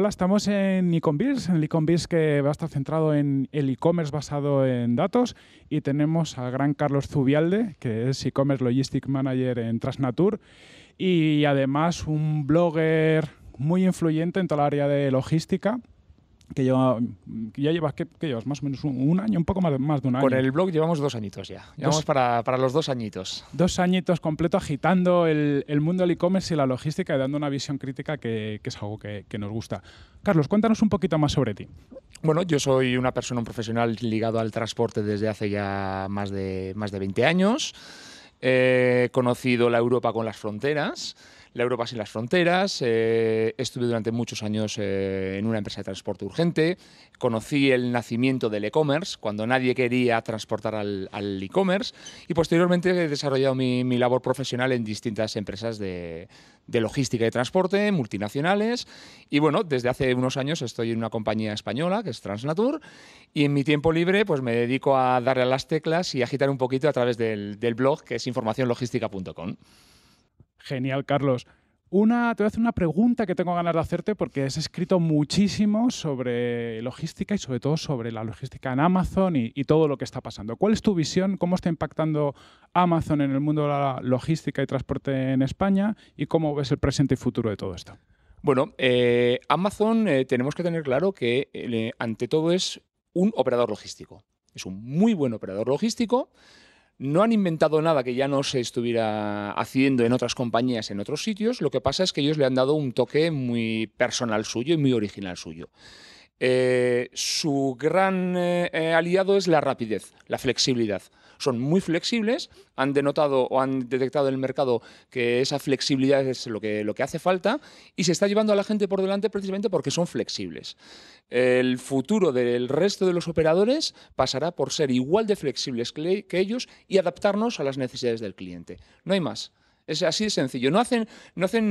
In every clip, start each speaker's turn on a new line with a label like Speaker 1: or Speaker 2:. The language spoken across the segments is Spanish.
Speaker 1: Hola, estamos en Econbiz, en el Econbiz que va a estar centrado en el e-commerce basado en datos y tenemos a gran Carlos Zubialde, que es e-commerce logistic manager en Transnatur y además un blogger muy influyente en toda el área de logística que lleva ya llevas que, llevas más o menos un, año un poco más, más de un año con el blog
Speaker 2: llevamos dos añitos ya llevamos para, para, los dos añitos
Speaker 1: dos añitos completo agitando el, el mundo del e-commerce y la logística y dando una visión crítica que, que es algo que, que, nos gusta Carlos cuéntanos un poquito más sobre ti
Speaker 2: bueno yo soy una persona un profesional ligado al transporte desde hace ya más de más de 20 años he conocido la Europa con las fronteras la Europa sin las fronteras, eh, estuve durante muchos años eh, en una empresa de transporte urgente, conocí el nacimiento del e-commerce, cuando nadie quería transportar al, e-commerce, y posteriormente he desarrollado mi, labor profesional en distintas empresas de, logística y transporte, multinacionales. Y bueno, desde hace unos años estoy en una compañía española que es Transnatur y en mi tiempo libre pues me dedico a darle a las teclas y agitar un poquito a través del, blog que es informacionlogistica.com
Speaker 1: Genial, Carlos. Una, te voy a hacer una pregunta que tengo ganas de hacerte porque has escrito muchísimo sobre logística y sobre todo sobre la logística en Amazon y, todo lo que está pasando. ¿Cuál es tu visión? ¿Cómo está impactando Amazon en el mundo de la logística y transporte en España? ¿Y cómo ves el presente y futuro de todo
Speaker 2: esto? Bueno, eh, Amazon eh, tenemos que tener claro que eh, ante todo es un operador logístico. Es un muy buen operador logístico no han inventado nada que ya no se estuviera haciendo en otras compañías, en otros sitios. Lo que pasa es que ellos le han dado un toque muy personal suyo y muy original suyo. Eh, su gran eh, eh, aliado es la rapidez, la flexibilidad son muy flexibles, han denotado o han detectado en el mercado que esa flexibilidad es lo que, lo que hace falta y se está llevando a la gente por delante precisamente porque son flexibles. El futuro del resto de los operadores pasará por ser igual de flexibles que ellos y adaptarnos a las necesidades del cliente. No hay más. Es así de sencillo. No, hacen,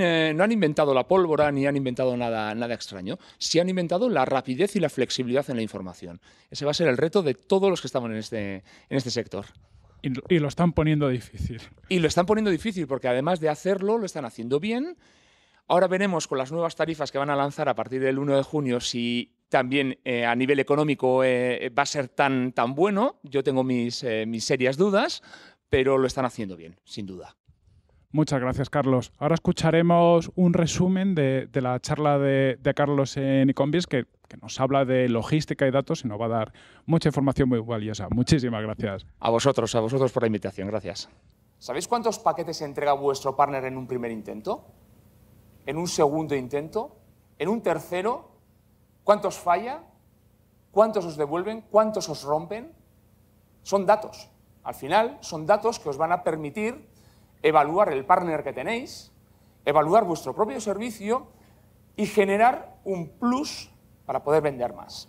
Speaker 2: eh, no, han inventado la pólvora ni han inventado nada, nada extraño. Sí han inventado la rapidez y la flexibilidad en la información. Ese va a ser el reto de todos los que estamos en este, en este sector.
Speaker 1: Y, lo están poniendo difícil.
Speaker 2: Y lo están poniendo difícil porque además de hacerlo, lo están haciendo bien. Ahora veremos con las nuevas tarifas que van a lanzar a partir del 1 de junio si también eh, a nivel económico eh, va a ser tan, tan bueno. Yo tengo mis, mis serias dudas, pero lo están haciendo bien, sin duda.
Speaker 1: Muchas gracias, Carlos. Ahora escucharemos un resumen de, la charla de, Carlos en Ecombis, que, que, nos habla de logística y datos y nos va a dar mucha información muy valiosa. Muchísimas gracias.
Speaker 2: A vosotros, a vosotros por la invitación. Gracias. ¿Sabéis cuántos paquetes entrega vuestro partner en un primer intento? ¿En un segundo intento? ¿En un tercero? ¿Cuántos falla? ¿Cuántos os devuelven? ¿Cuántos os rompen? Son datos. Al final, son datos que os van a permitir evaluar el partner que tenéis, evaluar vuestro propio servicio y generar un plus para poder vender más.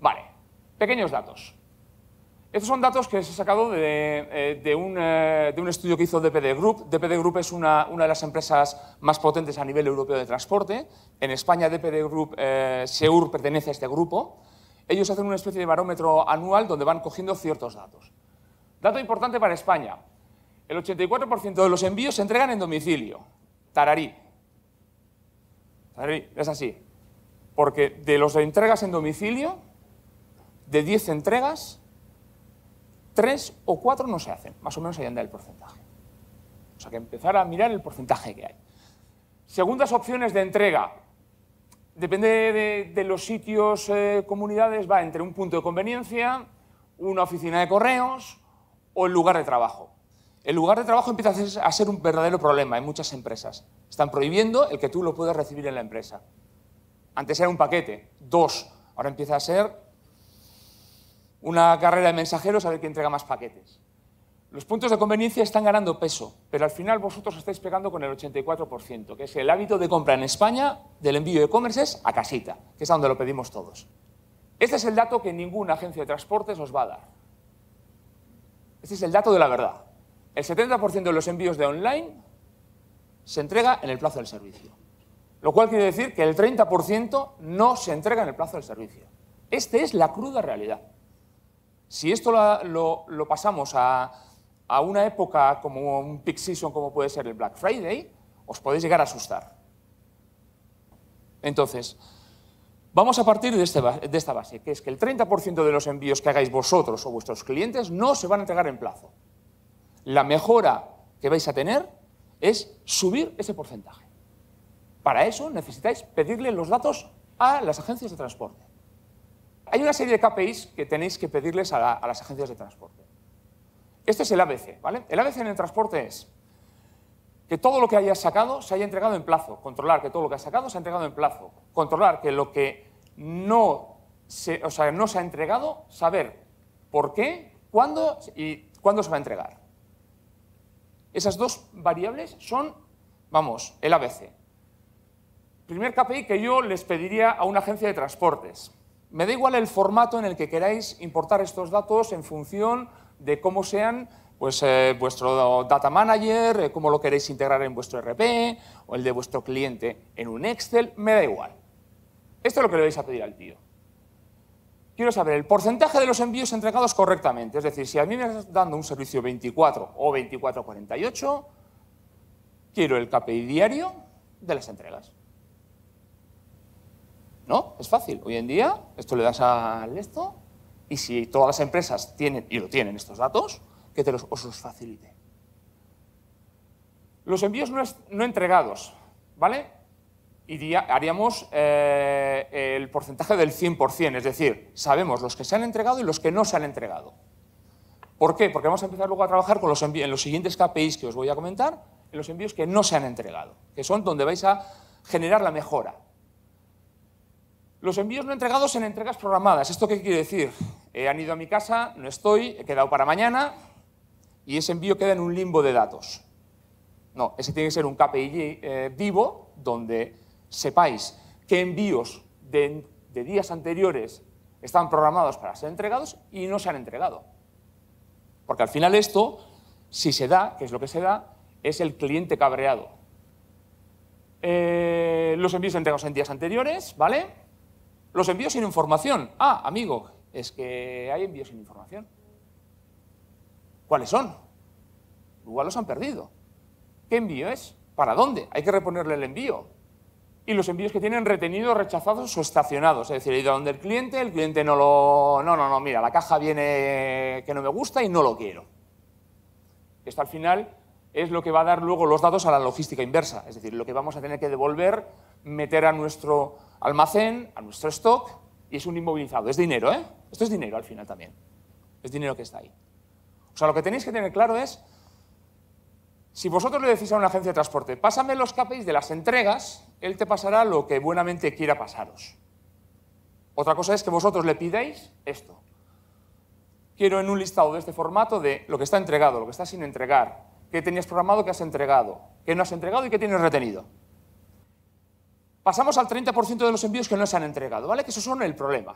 Speaker 2: Vale, pequeños datos. Estos son datos que se han sacado eh, eh, de, un, estudio que hizo DPD Group. DPD Group es una, de las empresas más potentes a nivel europeo de transporte. En España, DPD Group, eh, SEUR pertenece a este grupo. Ellos hacen una especie de barómetro anual donde van cogiendo ciertos datos. Dato importante para España. El 84% de los envíos se entregan en domicilio. Tararí. Tararí, es así. Porque de las entregas en domicilio, de 10 entregas, 3 o 4 no se hacen. Más o menos ahí anda el porcentaje. O sea que empezar a mirar el porcentaje que hay. Segundas opciones de entrega. Depende de, los sitios, eh, comunidades, va entre un punto de conveniencia, una oficina de correos o el lugar de trabajo el lugar de trabajo empieza a ser un verdadero problema en muchas empresas. Están prohibiendo el que tú lo puedas recibir en la empresa. Antes era un paquete, dos. Ahora empieza a ser una carrera de mensajeros a ver quién entrega más paquetes. Los puntos de conveniencia están ganando peso, pero al final vosotros estáis pegando con el 84%, que es el hábito de compra en España del envío de e-commerce a casita, que es a donde lo pedimos todos. Este es el dato que ninguna agencia de transportes os va a dar. Este es el dato de la verdad el 70% de los envíos de online se entrega en el plazo del servicio. Lo cual quiere decir que el 30% no se entrega en el plazo del servicio. Esta es la cruda realidad. Si esto lo, pasamos a, una época como un peak season, como puede ser el Black Friday, os podéis llegar a asustar. Entonces, vamos a partir de este esta base, que es que el 30% de los envíos que hagáis vosotros o vuestros clientes no se van a entregar en plazo la mejora que vais a tener es subir ese porcentaje. Para eso necesitáis pedirle los datos a las agencias de transporte. Hay una serie de KPIs que tenéis que pedirles a, las agencias de transporte. Este es el ABC, ¿vale? El ABC en el transporte es que todo lo que hayas sacado se haya entregado en plazo, controlar que todo lo que ha sacado se ha entregado en plazo, controlar que lo que no no se ha entregado, saber por qué, cuándo y cuándo se va a entregar. Esas dos variables son, vamos, el ABC. Primer KPI que yo les pediría a una agencia de transportes. Me da igual el formato en el que queráis importar estos datos en función de cómo sean pues, eh, vuestro data manager, eh, cómo lo queréis integrar en vuestro RP o el de vuestro cliente en un Excel, me da igual. Esto es lo que le vais a pedir al tío quiero saber el porcentaje de los envíos entregados correctamente. Es decir, si a mí me estás dando un servicio 24 o 2448, quiero el KPI diario de las entregas. ¿No? Es fácil. Hoy en día, esto le das al esto, y si todas las empresas tienen, y lo tienen estos datos, que te los, os los facilite. Los envíos no entregados, ¿vale? y haríamos eh, el porcentaje del 100%, es decir, sabemos los que se han entregado y los que no se han entregado. ¿Por qué? Porque vamos a empezar luego a trabajar con los, en los siguientes KPIs que os voy a comentar, en los envíos que no se han entregado, que son donde vais a generar la mejora. Los envíos no entregados en entregas programadas. ¿Esto qué quiere decir? Eh, han ido a mi casa, no estoy, he quedado para mañana y ese envío queda en un limbo de datos. No, ese tiene que ser un KPI eh, vivo donde sepáis qué envíos de, días anteriores están programados para ser entregados y no se han entregado. Porque al final esto, si se da, que es lo que se da, es el cliente cabreado. Eh, los envíos entregados en días anteriores, ¿vale? Los envíos sin información. Ah, amigo, es que hay envíos sin información. ¿Cuáles son? Igual los han perdido. ¿Qué envío es? ¿Para dónde? Hay que reponerle el envío y los envíos que tienen retenidos, rechazados o estacionados. Es decir, he ido donde el cliente, el cliente no lo... No, no, no, mira, la caja viene que no me gusta y no lo quiero. Esto al final es lo que va a dar luego los datos a la logística inversa. Es decir, lo que vamos a tener que devolver, meter a nuestro almacén, a nuestro stock, y es un inmovilizado. Es dinero, ¿eh? Esto es dinero al final también. Es dinero que está ahí. O sea, lo que tenéis que tener claro es si vosotros le decís a una agencia de transporte, pásame los KPIs de las entregas, él te pasará lo que buenamente quiera pasaros. Otra cosa es que vosotros le pidáis esto. Quiero en un listado de este formato de lo que está entregado, lo que está sin entregar, qué tenías programado, qué has entregado, qué no has entregado y qué tienes retenido. Pasamos al 30% de los envíos que no se han entregado, ¿vale? Que esos son el problema.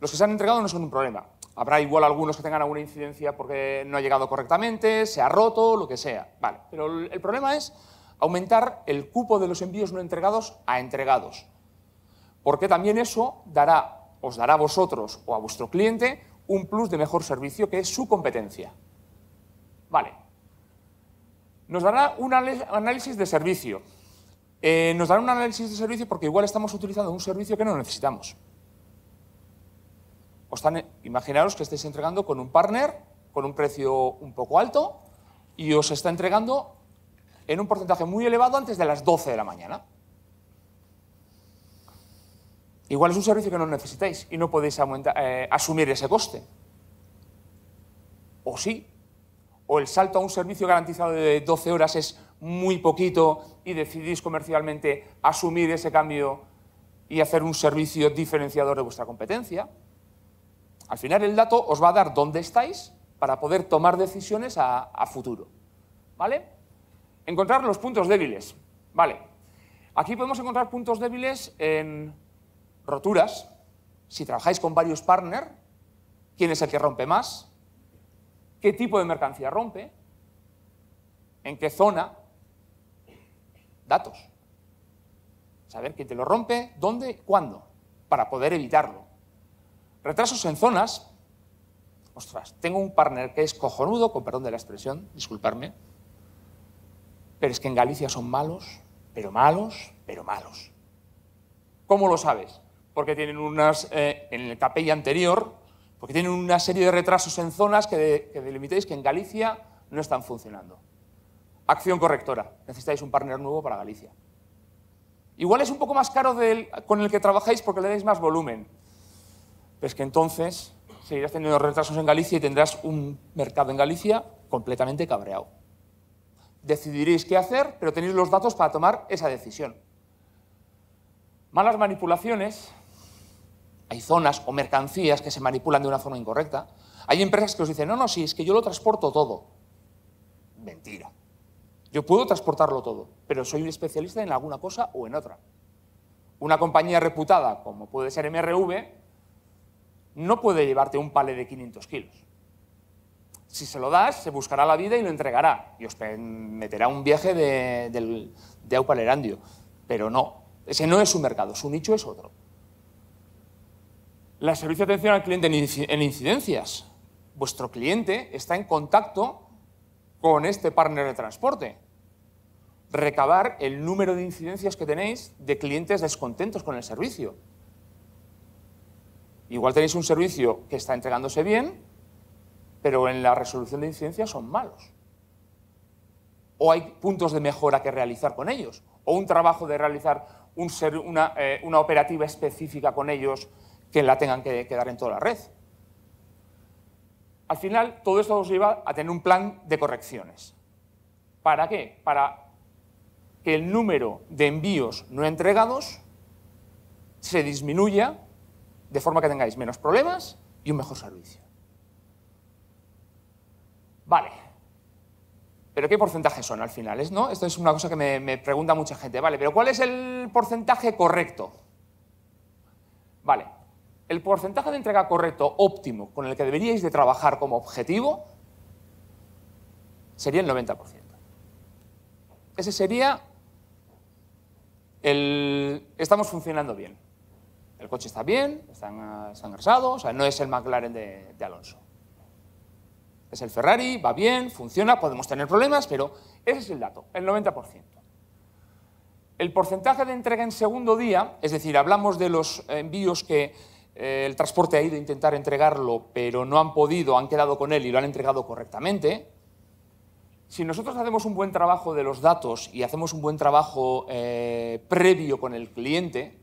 Speaker 2: Los que se han entregado no son un problema. Habrá igual algunos que tengan alguna incidencia porque no ha llegado correctamente, se ha roto, lo que sea. Vale, pero el problema es aumentar el cupo de los envíos no entregados a entregados. Porque también eso dará, os dará a vosotros o a vuestro cliente un plus de mejor servicio que es su competencia. Vale. Nos dará un análisis de servicio. Eh, nos dará un análisis de servicio porque igual estamos utilizando un servicio que no necesitamos imaginaros que estáis entregando con un partner, con un precio un poco alto, y os está entregando en un porcentaje muy elevado antes de las 12 de la mañana. Igual es un servicio que no necesitáis y no podéis eh, asumir ese coste. O sí. O el salto a un servicio garantizado de 12 horas es muy poquito y decidís comercialmente asumir ese cambio y hacer un servicio diferenciador de vuestra competencia. Al final el dato os va a dar dónde estáis para poder tomar decisiones a, futuro. ¿Vale? Encontrar los puntos débiles. Vale. Aquí podemos encontrar puntos débiles en roturas. Si trabajáis con varios partners, quién es el que rompe más, qué tipo de mercancía rompe, en qué zona, datos. Saber quién te lo rompe, dónde, cuándo, para poder evitarlo. Retrasos en zonas. Ostras, tengo un partner que es cojonudo, con perdón de la expresión, disculparme, pero es que en Galicia son malos, pero malos, pero malos. ¿Cómo lo sabes? Porque tienen unas, eh, en el tapella anterior, porque tienen una serie de retrasos en zonas que, delimitéis que en Galicia no están funcionando. Acción correctora. Necesitáis un partner nuevo para Galicia. Igual es un poco más caro con el que trabajáis porque le dais más volumen, pues que entonces seguirás teniendo retrasos en Galicia y tendrás un mercado en Galicia completamente cabreado. Decidiréis qué hacer, pero tenéis los datos para tomar esa decisión. Malas manipulaciones. Hay zonas o mercancías que se manipulan de una forma incorrecta. Hay empresas que os dicen, no, no, sí, es que yo lo transporto todo. Mentira. Yo puedo transportarlo todo, pero soy un especialista en alguna cosa o en otra. Una compañía reputada, como puede ser MRV, no puede llevarte un pale de 500 kilos. Si se lo das, se buscará la vida y lo entregará. Y os meterá un viaje de, de, Aupalerandio. Pero no, ese no es su mercado, su nicho es otro. La servicio de atención al cliente en incidencias. Vuestro cliente está en contacto con este partner de transporte. Recabar el número de incidencias que tenéis de clientes descontentos con el servicio Igual tenéis un servicio que está entregándose bien, pero en la resolución de incidencias son malos. O hay puntos de mejora que realizar con ellos, o un trabajo de realizar eh, una, operativa específica con ellos que la tengan que, que dar en toda la red. Al final, todo esto os lleva a tener un plan de correcciones. ¿Para qué? Para que el número de envíos no entregados se disminuya de forma que tengáis menos problemas y un mejor servicio. Vale. Pero ¿qué porcentaje son al final? no? Esto es una cosa que me, me pregunta mucha gente. Vale, pero ¿cuál es el porcentaje correcto? Vale, el porcentaje de entrega correcto óptimo con el que deberíais de trabajar como objetivo sería el 90%. Ese sería el... Estamos funcionando bien. El coche está bien, está, ah, engrasado, o sea, no es el McLaren de, Alonso. Es el Ferrari, va bien, funciona, podemos tener problemas, pero ese es el dato, el 90%. El porcentaje de entrega en segundo día, es decir, hablamos de los envíos que eh, el transporte ha ido a intentar entregarlo, pero no han podido, han quedado con él y lo han entregado correctamente. Si nosotros hacemos un buen trabajo de los datos y hacemos un buen trabajo eh, previo con el cliente,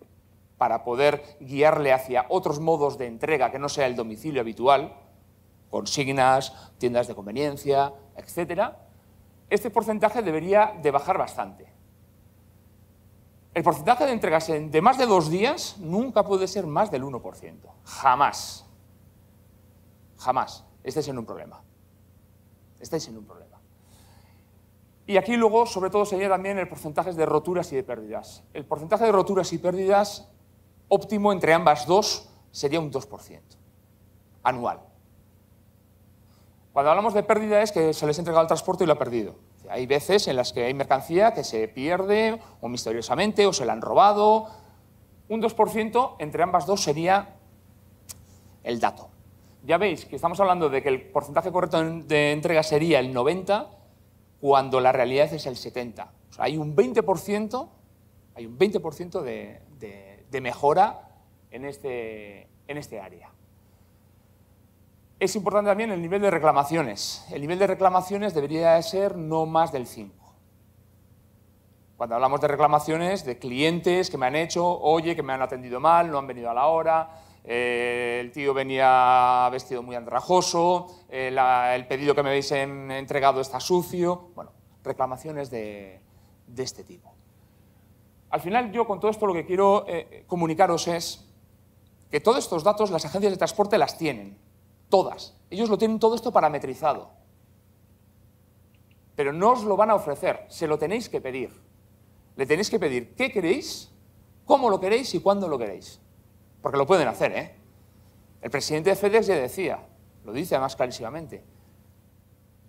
Speaker 2: para poder guiarle hacia otros modos de entrega que no sea el domicilio habitual, consignas, tiendas de conveniencia, etc., este porcentaje debería de bajar bastante. El porcentaje de entregas de más de dos días nunca puede ser más del 1%. Jamás. Jamás. Este en un problema. Estáis en un problema. Y aquí luego, sobre todo, sería también el porcentaje de roturas y de pérdidas. El porcentaje de roturas y pérdidas óptimo entre ambas dos sería un 2% anual. Cuando hablamos de pérdida es que se les ha entregado el transporte y lo ha perdido. Hay veces en las que hay mercancía que se pierde o misteriosamente o se la han robado. Un 2% entre ambas dos sería el dato. Ya veis que estamos hablando de que el porcentaje correcto de entrega sería el 90 cuando la realidad es el 70. O sea, hay un 20%, hay un 20 de de mejora en este, en este área. Es importante también el nivel de reclamaciones. El nivel de reclamaciones debería ser no más del 5. Cuando hablamos de reclamaciones de clientes que me han hecho, oye, que me han atendido mal, no han venido a la hora, eh, el tío venía vestido muy andrajoso, eh, el pedido que me habéis entregado está sucio. Bueno, reclamaciones de este tipo. Al final yo con todo esto lo que quiero eh, comunicaros es que todos estos datos las agencias de transporte las tienen, todas. Ellos lo tienen todo esto parametrizado. Pero no os lo van a ofrecer, se lo tenéis que pedir. Le tenéis que pedir qué queréis, cómo lo queréis y cuándo lo queréis. Porque lo pueden hacer, ¿eh? El presidente de FedEx ya decía, lo dice además clarísimamente,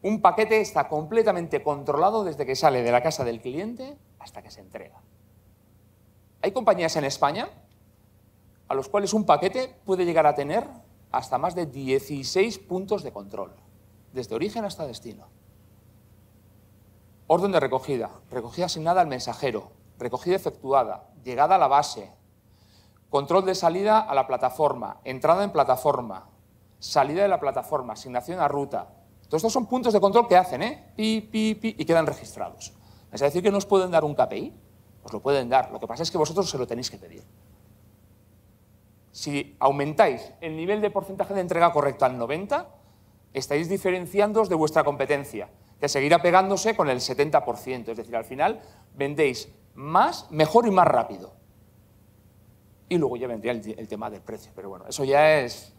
Speaker 2: un paquete está completamente controlado desde que sale de la casa del cliente hasta que se entrega. Hay compañías en España a los cuales un paquete puede llegar a tener hasta más de 16 puntos de control, desde origen hasta destino. Orden de recogida, recogida asignada al mensajero, recogida efectuada, llegada a la base, control de salida a la plataforma, entrada en plataforma, salida de la plataforma, asignación a ruta. Todos estos son puntos de control que hacen, ¿eh? Pi, pi, pi, y quedan registrados. ¿Es decir que nos pueden dar un KPI? lo pueden dar. Lo que pasa es que vosotros se lo tenéis que pedir. Si aumentáis el nivel de porcentaje de entrega correcto al 90, estáis diferenciándoos de vuestra competencia, que seguirá pegándose con el 70%. Es decir, al final vendéis más, mejor y más rápido. Y luego ya vendría el, el tema del precio. Pero bueno, eso ya es.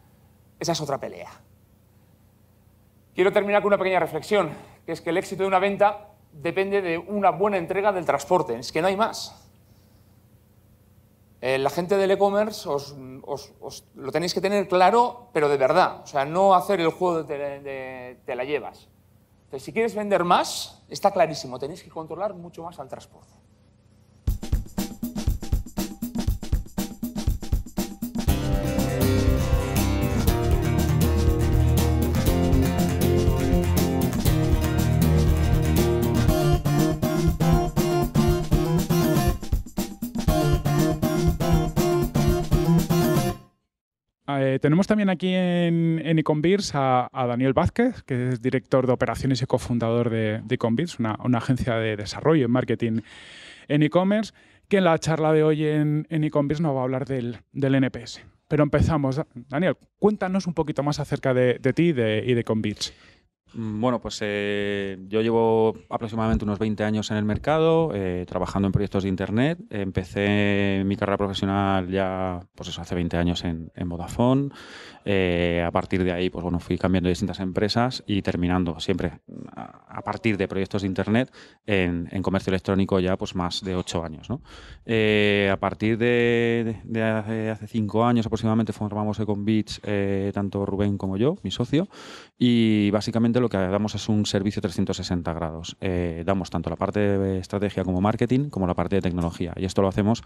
Speaker 2: Esa es otra pelea. Quiero terminar con una pequeña reflexión, que es que el éxito de una venta depende de una buena entrega del transporte, es que no hay más. Eh, la gente del e-commerce os, lo tenéis que tener claro, pero de verdad. O sea, no hacer el juego de, de te la llevas. Entonces, si quieres vender más, está clarísimo, tenéis que controlar mucho más al transporte.
Speaker 1: Ah, eh, tenemos también aquí en, en a, Daniel Vázquez, que es director de operaciones y cofundador de, de una, agencia de desarrollo y marketing en e-commerce, que en la charla de hoy en, en nos va a hablar del, NPS. Pero empezamos.
Speaker 3: Daniel, cuéntanos un poquito más acerca de, ti y de, y Mm, bueno, pues eh, yo llevo aproximadamente unos 20 años en el mercado, eh, trabajando en proyectos de Internet. Empecé mi carrera profesional ya, pues eso, hace 20 años en, en Vodafone. Eh, a partir de ahí, pues bueno, fui cambiando distintas empresas y terminando siempre a, partir de proyectos de Internet en, comercio electrónico ya pues más de 8 años. a partir de, hace 5 años aproximadamente formamos Econbits, tanto Rubén como yo, mi socio, y básicamente lo que damos es un servicio 360 grados. Eh, damos tanto la parte de estrategia como marketing, como la parte de tecnología. Y esto lo hacemos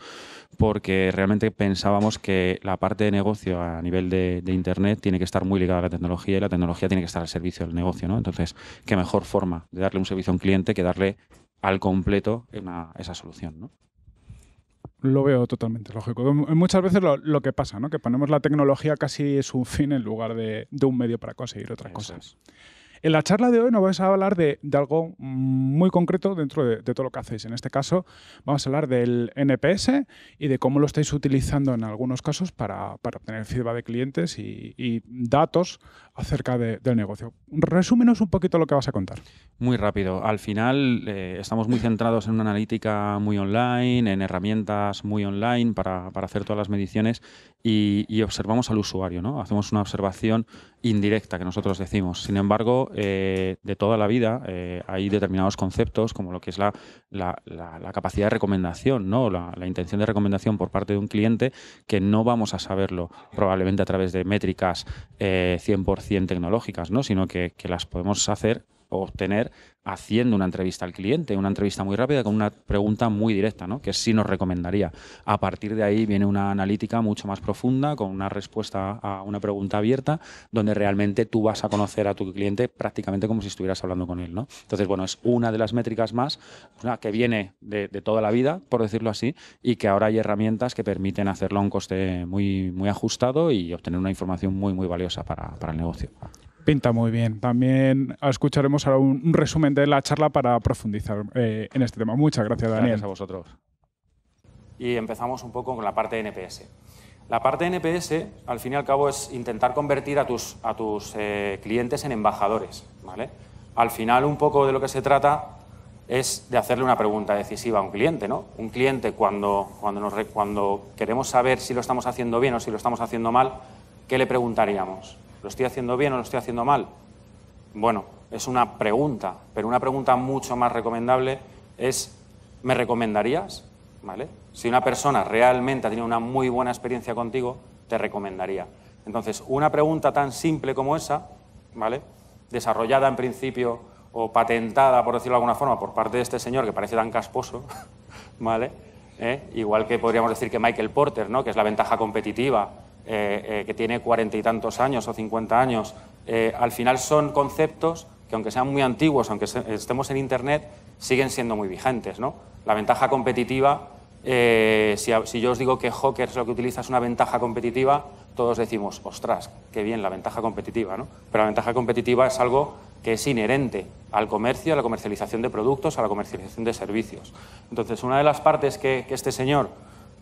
Speaker 3: porque realmente pensábamos que la parte de negocio a nivel de, Internet tiene que estar muy ligada a la tecnología y la tecnología tiene que estar al servicio del negocio. Entonces, qué mejor forma de darle un servicio a un cliente que darle al completo esa solución.
Speaker 1: Lo veo totalmente lógico. Muchas veces lo, que pasa, ¿no? Que ponemos la tecnología casi es un fin en lugar de, un medio para conseguir otras cosas. En la charla de hoy nos vais a hablar de, algo muy concreto dentro de, todo lo que hacéis. En este caso vamos a hablar del NPS y de cómo lo estáis utilizando en algunos casos para, obtener feedback de clientes y, datos acerca del negocio. Resúmenos un poquito lo que vas a
Speaker 3: contar. Muy rápido. Al final eh, estamos muy centrados en una analítica muy online, en herramientas muy online para, para hacer todas las mediciones y, observamos al usuario, ¿no? Hacemos una observación indirecta que nosotros decimos. Sin embargo, eh, de toda la vida eh, hay determinados conceptos como lo que es la, capacidad de recomendación, ¿no? La, intención de recomendación por parte de un cliente que no vamos a saberlo probablemente a través de métricas eh, 100% tecnológicas, ¿no? Sino que, que, las podemos hacer obtener haciendo una entrevista al cliente, una entrevista muy rápida con una pregunta muy directa, ¿no? que sí nos recomendaría. A partir de ahí viene una analítica mucho más profunda, con una respuesta a una pregunta abierta, donde realmente tú vas a conocer a tu cliente prácticamente como si estuvieras hablando con él. ¿no? Entonces, bueno, es una de las métricas más que viene de, toda la vida, por decirlo así, y que ahora hay herramientas que permiten hacerlo a un coste muy, muy ajustado y obtener una información muy, muy valiosa para, para el negocio.
Speaker 1: Pinta muy bien. También escucharemos ahora un, resumen de la charla para profundizar eh, en este tema. Muchas gracias, Daniel.
Speaker 3: a vosotros. Y empezamos un poco con la parte de NPS. La parte de NPS, al fin y al cabo, es intentar convertir a tus, eh, clientes en embajadores. Al final, un poco de lo que se trata es de hacerle una pregunta decisiva a un cliente. ¿no? Un cliente, cuando, cuando, nos, cuando queremos saber si lo estamos haciendo bien o si lo estamos haciendo mal, ¿qué le preguntaríamos? ¿Lo estoy haciendo bien o lo estoy haciendo mal? Bueno, es una pregunta, pero una pregunta mucho más recomendable es, ¿me recomendarías? ¿Vale? Si una persona realmente ha tenido una muy buena experiencia contigo, te recomendaría. Entonces, una pregunta tan simple como esa, ¿vale? desarrollada en principio o patentada, por decirlo de alguna forma, por parte de este señor que parece tan casposo, ¿vale? ¿Eh? igual que podríamos decir que Michael Porter, ¿no? que es la ventaja competitiva, eh, eh, que tiene cuarenta y tantos años o cincuenta años, eh, al final son conceptos que aunque sean muy antiguos, aunque estemos en Internet, siguen siendo muy vigentes. ¿no? La ventaja competitiva, si, yo os digo que Hawker es lo que utiliza es una ventaja competitiva, todos decimos, ostras, qué bien la ventaja competitiva. Pero la ventaja competitiva es algo que es inherente al comercio, a la comercialización de productos, a la comercialización de servicios. Entonces, una de las partes que este señor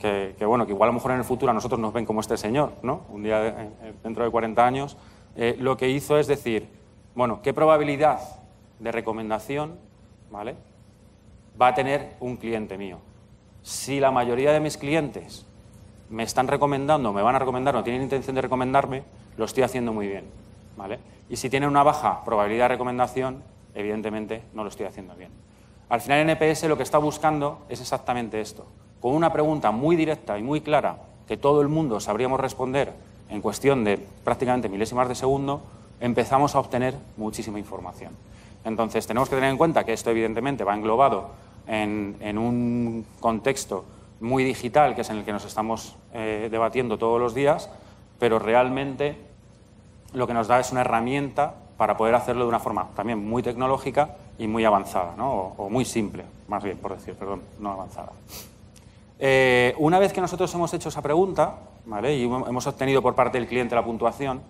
Speaker 3: que, bueno, que igual a lo mejor en el futuro a nosotros nos ven como este señor, ¿no? Un día eh, dentro de 40 años, eh, lo que hizo es decir, bueno, ¿qué probabilidad de recomendación, ¿vale? Va a tener un cliente mío. Si la mayoría de mis clientes me están recomendando, me van a recomendar, no tienen intención de recomendarme, lo estoy haciendo muy bien, ¿vale? Y si tienen una baja probabilidad de recomendación, evidentemente no lo estoy haciendo bien. Al final NPS lo que está buscando es exactamente esto, con una pregunta muy directa y muy clara que todo el mundo sabríamos responder en cuestión de prácticamente milésimas de segundo, empezamos a obtener muchísima información. Entonces, tenemos que tener en cuenta que esto, evidentemente, va englobado en, un contexto muy digital, que es en el que nos estamos eh, debatiendo todos los días, pero realmente lo que nos da es una herramienta para poder hacerlo de una forma también muy tecnológica y muy avanzada, o, o muy simple, más bien, por decir, perdón, no avanzada. Eh, una vez que nosotros hemos hecho esa pregunta, Y hemos obtenido por parte del cliente la puntuación,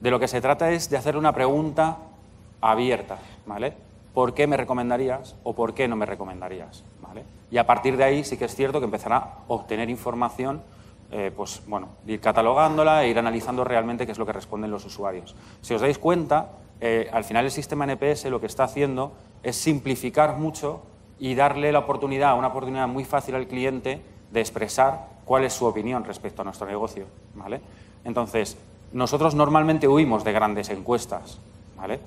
Speaker 3: de lo que se trata es de hacer una pregunta abierta, ¿vale? ¿Por qué me recomendarías o por qué no me recomendarías? Y a partir de ahí sí que es cierto que empezará a obtener información eh, pues bueno, ir catalogándola e ir analizando realmente qué es lo que responden los usuarios. Si os dais cuenta, eh, al final el sistema NPS lo que está haciendo es simplificar mucho y darle la oportunidad, una oportunidad muy fácil al cliente de expresar cuál es su opinión respecto a nuestro negocio. ¿vale? Entonces, nosotros normalmente huimos de grandes encuestas. ¿vale?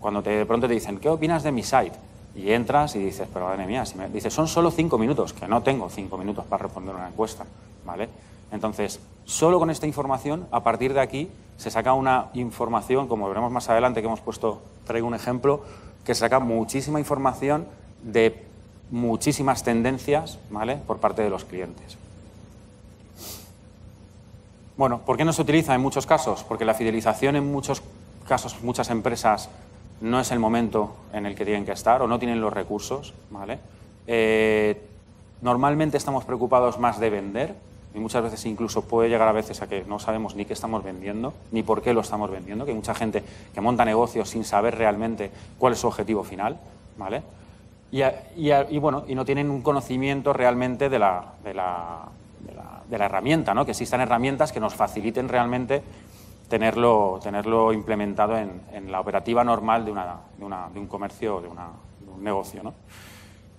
Speaker 3: Cuando te, de pronto te dicen, ¿qué opinas de mi site? Y entras y dices, pero madre mía, me son solo cinco minutos, que no tengo cinco minutos para responder una encuesta. ¿vale? Entonces, solo con esta información, a partir de aquí, se saca una información, como veremos más adelante, que hemos puesto, traigo un ejemplo, que saca muchísima información de muchísimas tendencias ¿vale? por parte de los clientes. Bueno, ¿por qué no se utiliza en muchos casos? Porque la fidelización en muchos casos, muchas empresas no es el momento en el que tienen que estar o no tienen los recursos. ¿vale? Eh, normalmente estamos preocupados más de vender y muchas veces incluso puede llegar a veces a que no sabemos ni qué estamos vendiendo, ni por qué lo estamos vendiendo, que hay mucha gente que monta negocios sin saber realmente cuál es su objetivo final, ¿vale? y, y, bueno, y no tienen un conocimiento realmente de la, de la, de la, herramienta, ¿no? que existan herramientas que nos faciliten realmente tenerlo, tenerlo implementado en, en la operativa normal de, una, de, un comercio, de, una, de un negocio.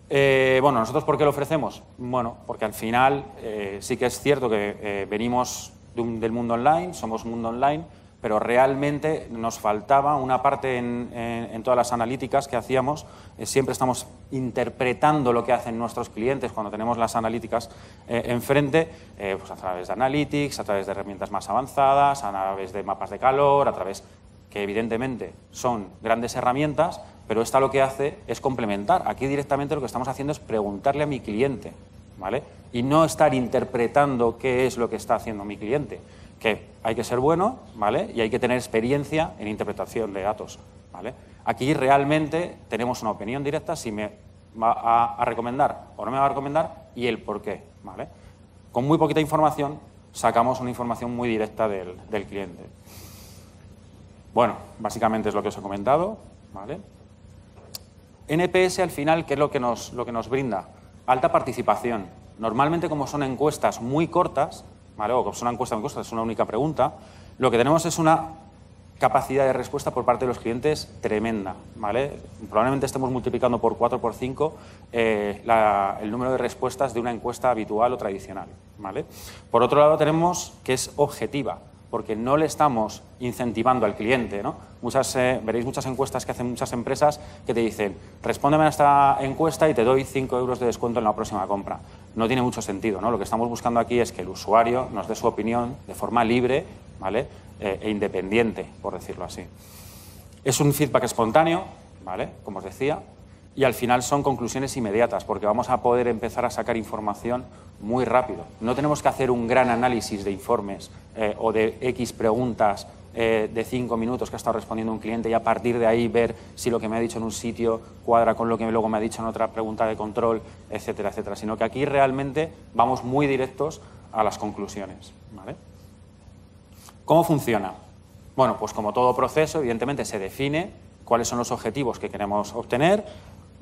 Speaker 3: Eh, bueno, ¿nosotros por qué lo ofrecemos? Bueno, porque al final eh, sí que es cierto que eh, venimos del mundo online, somos mundo online, pero realmente nos faltaba una parte en, todas las analíticas que hacíamos. Eh, siempre estamos interpretando lo que hacen nuestros clientes cuando tenemos las analíticas eh, enfrente, eh, pues a través de analytics, a través de herramientas más avanzadas, a través de mapas de calor, a través que evidentemente son grandes herramientas, pero esta lo que hace es complementar. Aquí directamente lo que estamos haciendo es preguntarle a mi cliente, ¿vale? Y no estar interpretando qué es lo que está haciendo mi cliente que hay que ser bueno, ¿vale? Y hay que tener experiencia en interpretación de datos, ¿vale? Aquí realmente tenemos una opinión directa si me va a, recomendar o no me va a recomendar y el por qué, ¿vale? Con muy poquita información sacamos una información muy directa del, cliente. Bueno, básicamente es lo que os he comentado, ¿vale? NPS al final, ¿qué es lo que nos, lo que nos brinda? Alta participación. Normalmente como son encuestas muy cortas, ¿vale? o es una encuesta muy costa, es una única pregunta, lo que tenemos es una capacidad de respuesta por parte de los clientes tremenda. Probablemente estemos multiplicando por 4 por 5 eh, el número de respuestas de una encuesta habitual o tradicional. Por otro lado, tenemos que es objetiva porque no le estamos incentivando al cliente. ¿no? Muchas, eh, veréis muchas encuestas que hacen muchas empresas que te dicen, respóndeme a esta encuesta y te doy 5 euros de descuento en la próxima compra. No tiene mucho sentido. ¿no? Lo que estamos buscando aquí es que el usuario nos dé su opinión de forma libre ¿vale? Eh, e independiente, por decirlo así. Es un feedback espontáneo, ¿vale? como os decía, y al final son conclusiones inmediatas, porque vamos a poder empezar a sacar información muy rápido. No tenemos que hacer un gran análisis de informes eh, o de X preguntas eh, de cinco minutos que ha estado respondiendo un cliente y a partir de ahí ver si lo que me ha dicho en un sitio cuadra con lo que luego me ha dicho en otra pregunta de control, etcétera, etcétera. Sino que aquí realmente vamos muy directos a las conclusiones. ¿Cómo funciona? Bueno, pues como todo proceso, evidentemente se define cuáles son los objetivos que queremos obtener,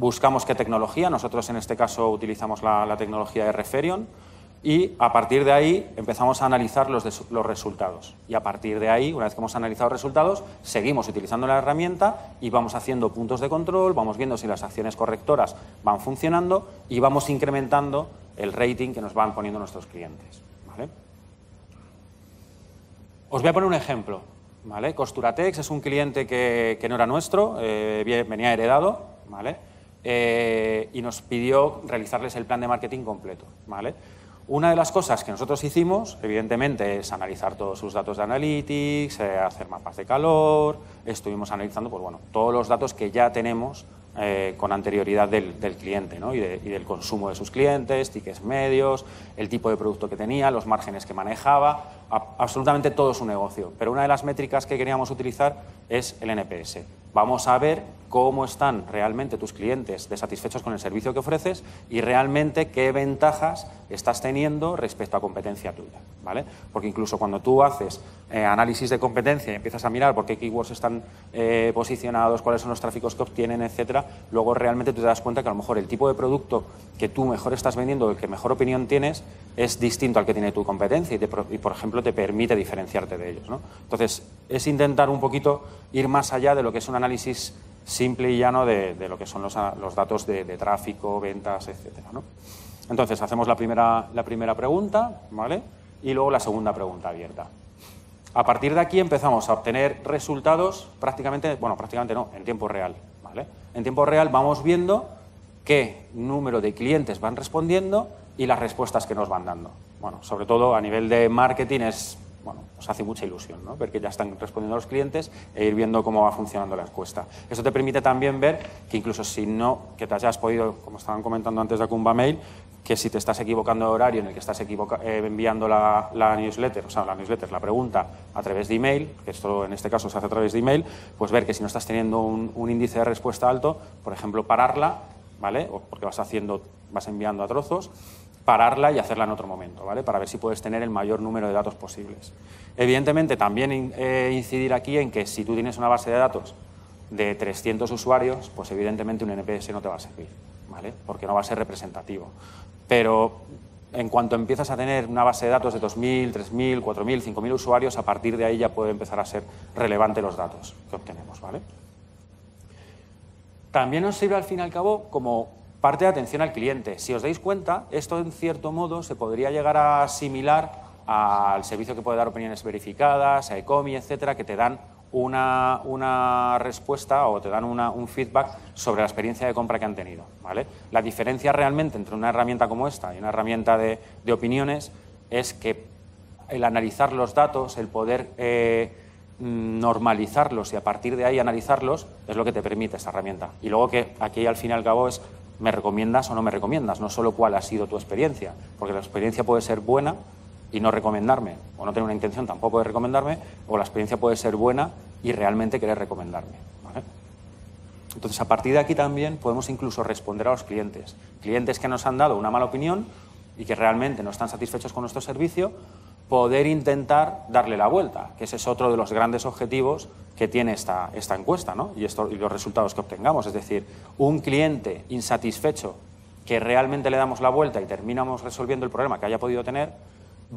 Speaker 3: buscamos qué tecnología, nosotros en este caso utilizamos la, tecnología de Referion, y a partir de ahí empezamos a analizar los, resultados. Y a partir de ahí, una vez que hemos analizado los resultados, seguimos utilizando la herramienta y vamos haciendo puntos de control, vamos viendo si las acciones correctoras van funcionando y vamos incrementando el rating que nos van poniendo nuestros clientes. Os voy a poner un ejemplo. ¿vale? Costuratex es un cliente que, no era nuestro, eh, venía heredado. ¿vale? Eh, y nos pidió realizarles el plan de marketing completo. Una de las cosas que nosotros hicimos, evidentemente, es analizar todos sus datos de analytics, eh, hacer mapas de calor, estuvimos analizando pues bueno, todos los datos que ya tenemos eh, con anterioridad del, cliente ¿no? y, del consumo de sus clientes, tickets medios, el tipo de producto que tenía, los márgenes que manejaba, absolutamente todo su negocio. Pero una de las métricas que queríamos utilizar es el NPS. Vamos a ver cómo están realmente tus clientes de satisfechos con el servicio que ofreces y realmente qué ventajas estás teniendo respecto a competencia tuya, ¿vale? Porque incluso cuando tú haces eh, análisis de competencia y empiezas a mirar por qué keywords están eh, posicionados, cuáles son los tráficos que obtienen, etc., luego realmente te das cuenta que a lo mejor el tipo de producto que tú mejor estás vendiendo, el que mejor opinión tienes, es distinto al que tiene tu competencia y, por ejemplo, te permite diferenciarte de ellos, Entonces, es intentar un poquito ir más allá de lo que es un análisis simple y llano de, lo que son los, datos de, tráfico, ventas, etcétera. Entonces, hacemos la primera, la primera pregunta, ¿vale? Y luego la segunda pregunta abierta. A partir de aquí empezamos a obtener resultados prácticamente, bueno, prácticamente no, en tiempo real, ¿vale? En tiempo real vamos viendo qué número de clientes van respondiendo y las respuestas que nos van dando. Bueno, sobre todo a nivel de marketing es bueno, os hace mucha ilusión, ¿no? ver que ya están respondiendo los clientes e ir viendo cómo va funcionando la encuesta. Eso te permite también ver que incluso si no, que te hayas podido, como estaban comentando antes de Acumba Mail, que si te estás equivocando de horario en el que estás eh, enviando la, newsletter, o sea, la newsletter, la pregunta a través de email, que esto en este caso se hace a través de email, pues ver que si no estás teniendo un, índice de respuesta alto, por ejemplo, pararla, ¿vale? O porque vas haciendo, vas enviando a trozos pararla y hacerla en otro momento, ¿vale? Para ver si puedes tener el mayor número de datos posibles. Evidentemente, también eh, incidir aquí en que si tú tienes una base de datos de 300 usuarios, pues evidentemente un NPS no te va a servir, ¿vale? Porque no va a ser representativo. Pero en cuanto empiezas a tener una base de datos de 2.000, 3.000, 4.000, 5.000 usuarios, a partir de ahí ya puede empezar a ser relevante los datos que obtenemos, ¿vale? También nos sirve al fin y al cabo como parte de atención al cliente. Si os dais cuenta, esto en cierto modo se podría llegar a asimilar al servicio que puede dar opiniones verificadas, a ECOMI, etcétera, que te dan una, una respuesta o te dan un feedback sobre la experiencia de compra que han tenido. ¿vale? La diferencia realmente entre una herramienta como esta y una herramienta de, de opiniones es que el analizar los datos, el poder eh, normalizarlos y a partir de ahí analizarlos es lo que te permite esta herramienta. Y luego que aquí al fin y al cabo es me recomiendas o no me recomiendas, no solo cuál ha sido tu experiencia, porque la experiencia puede ser buena y no recomendarme, o no tener una intención tampoco de recomendarme, o la experiencia puede ser buena y realmente querer recomendarme. Entonces, a partir de aquí también podemos incluso responder a los clientes. Clientes que nos han dado una mala opinión y que realmente no están satisfechos con nuestro servicio, poder intentar darle la vuelta, que ese es otro de los grandes objetivos que tiene esta, esta encuesta ¿no? y, esto, y los resultados que obtengamos. Es decir, un cliente insatisfecho que realmente le damos la vuelta y terminamos resolviendo el problema que haya podido tener,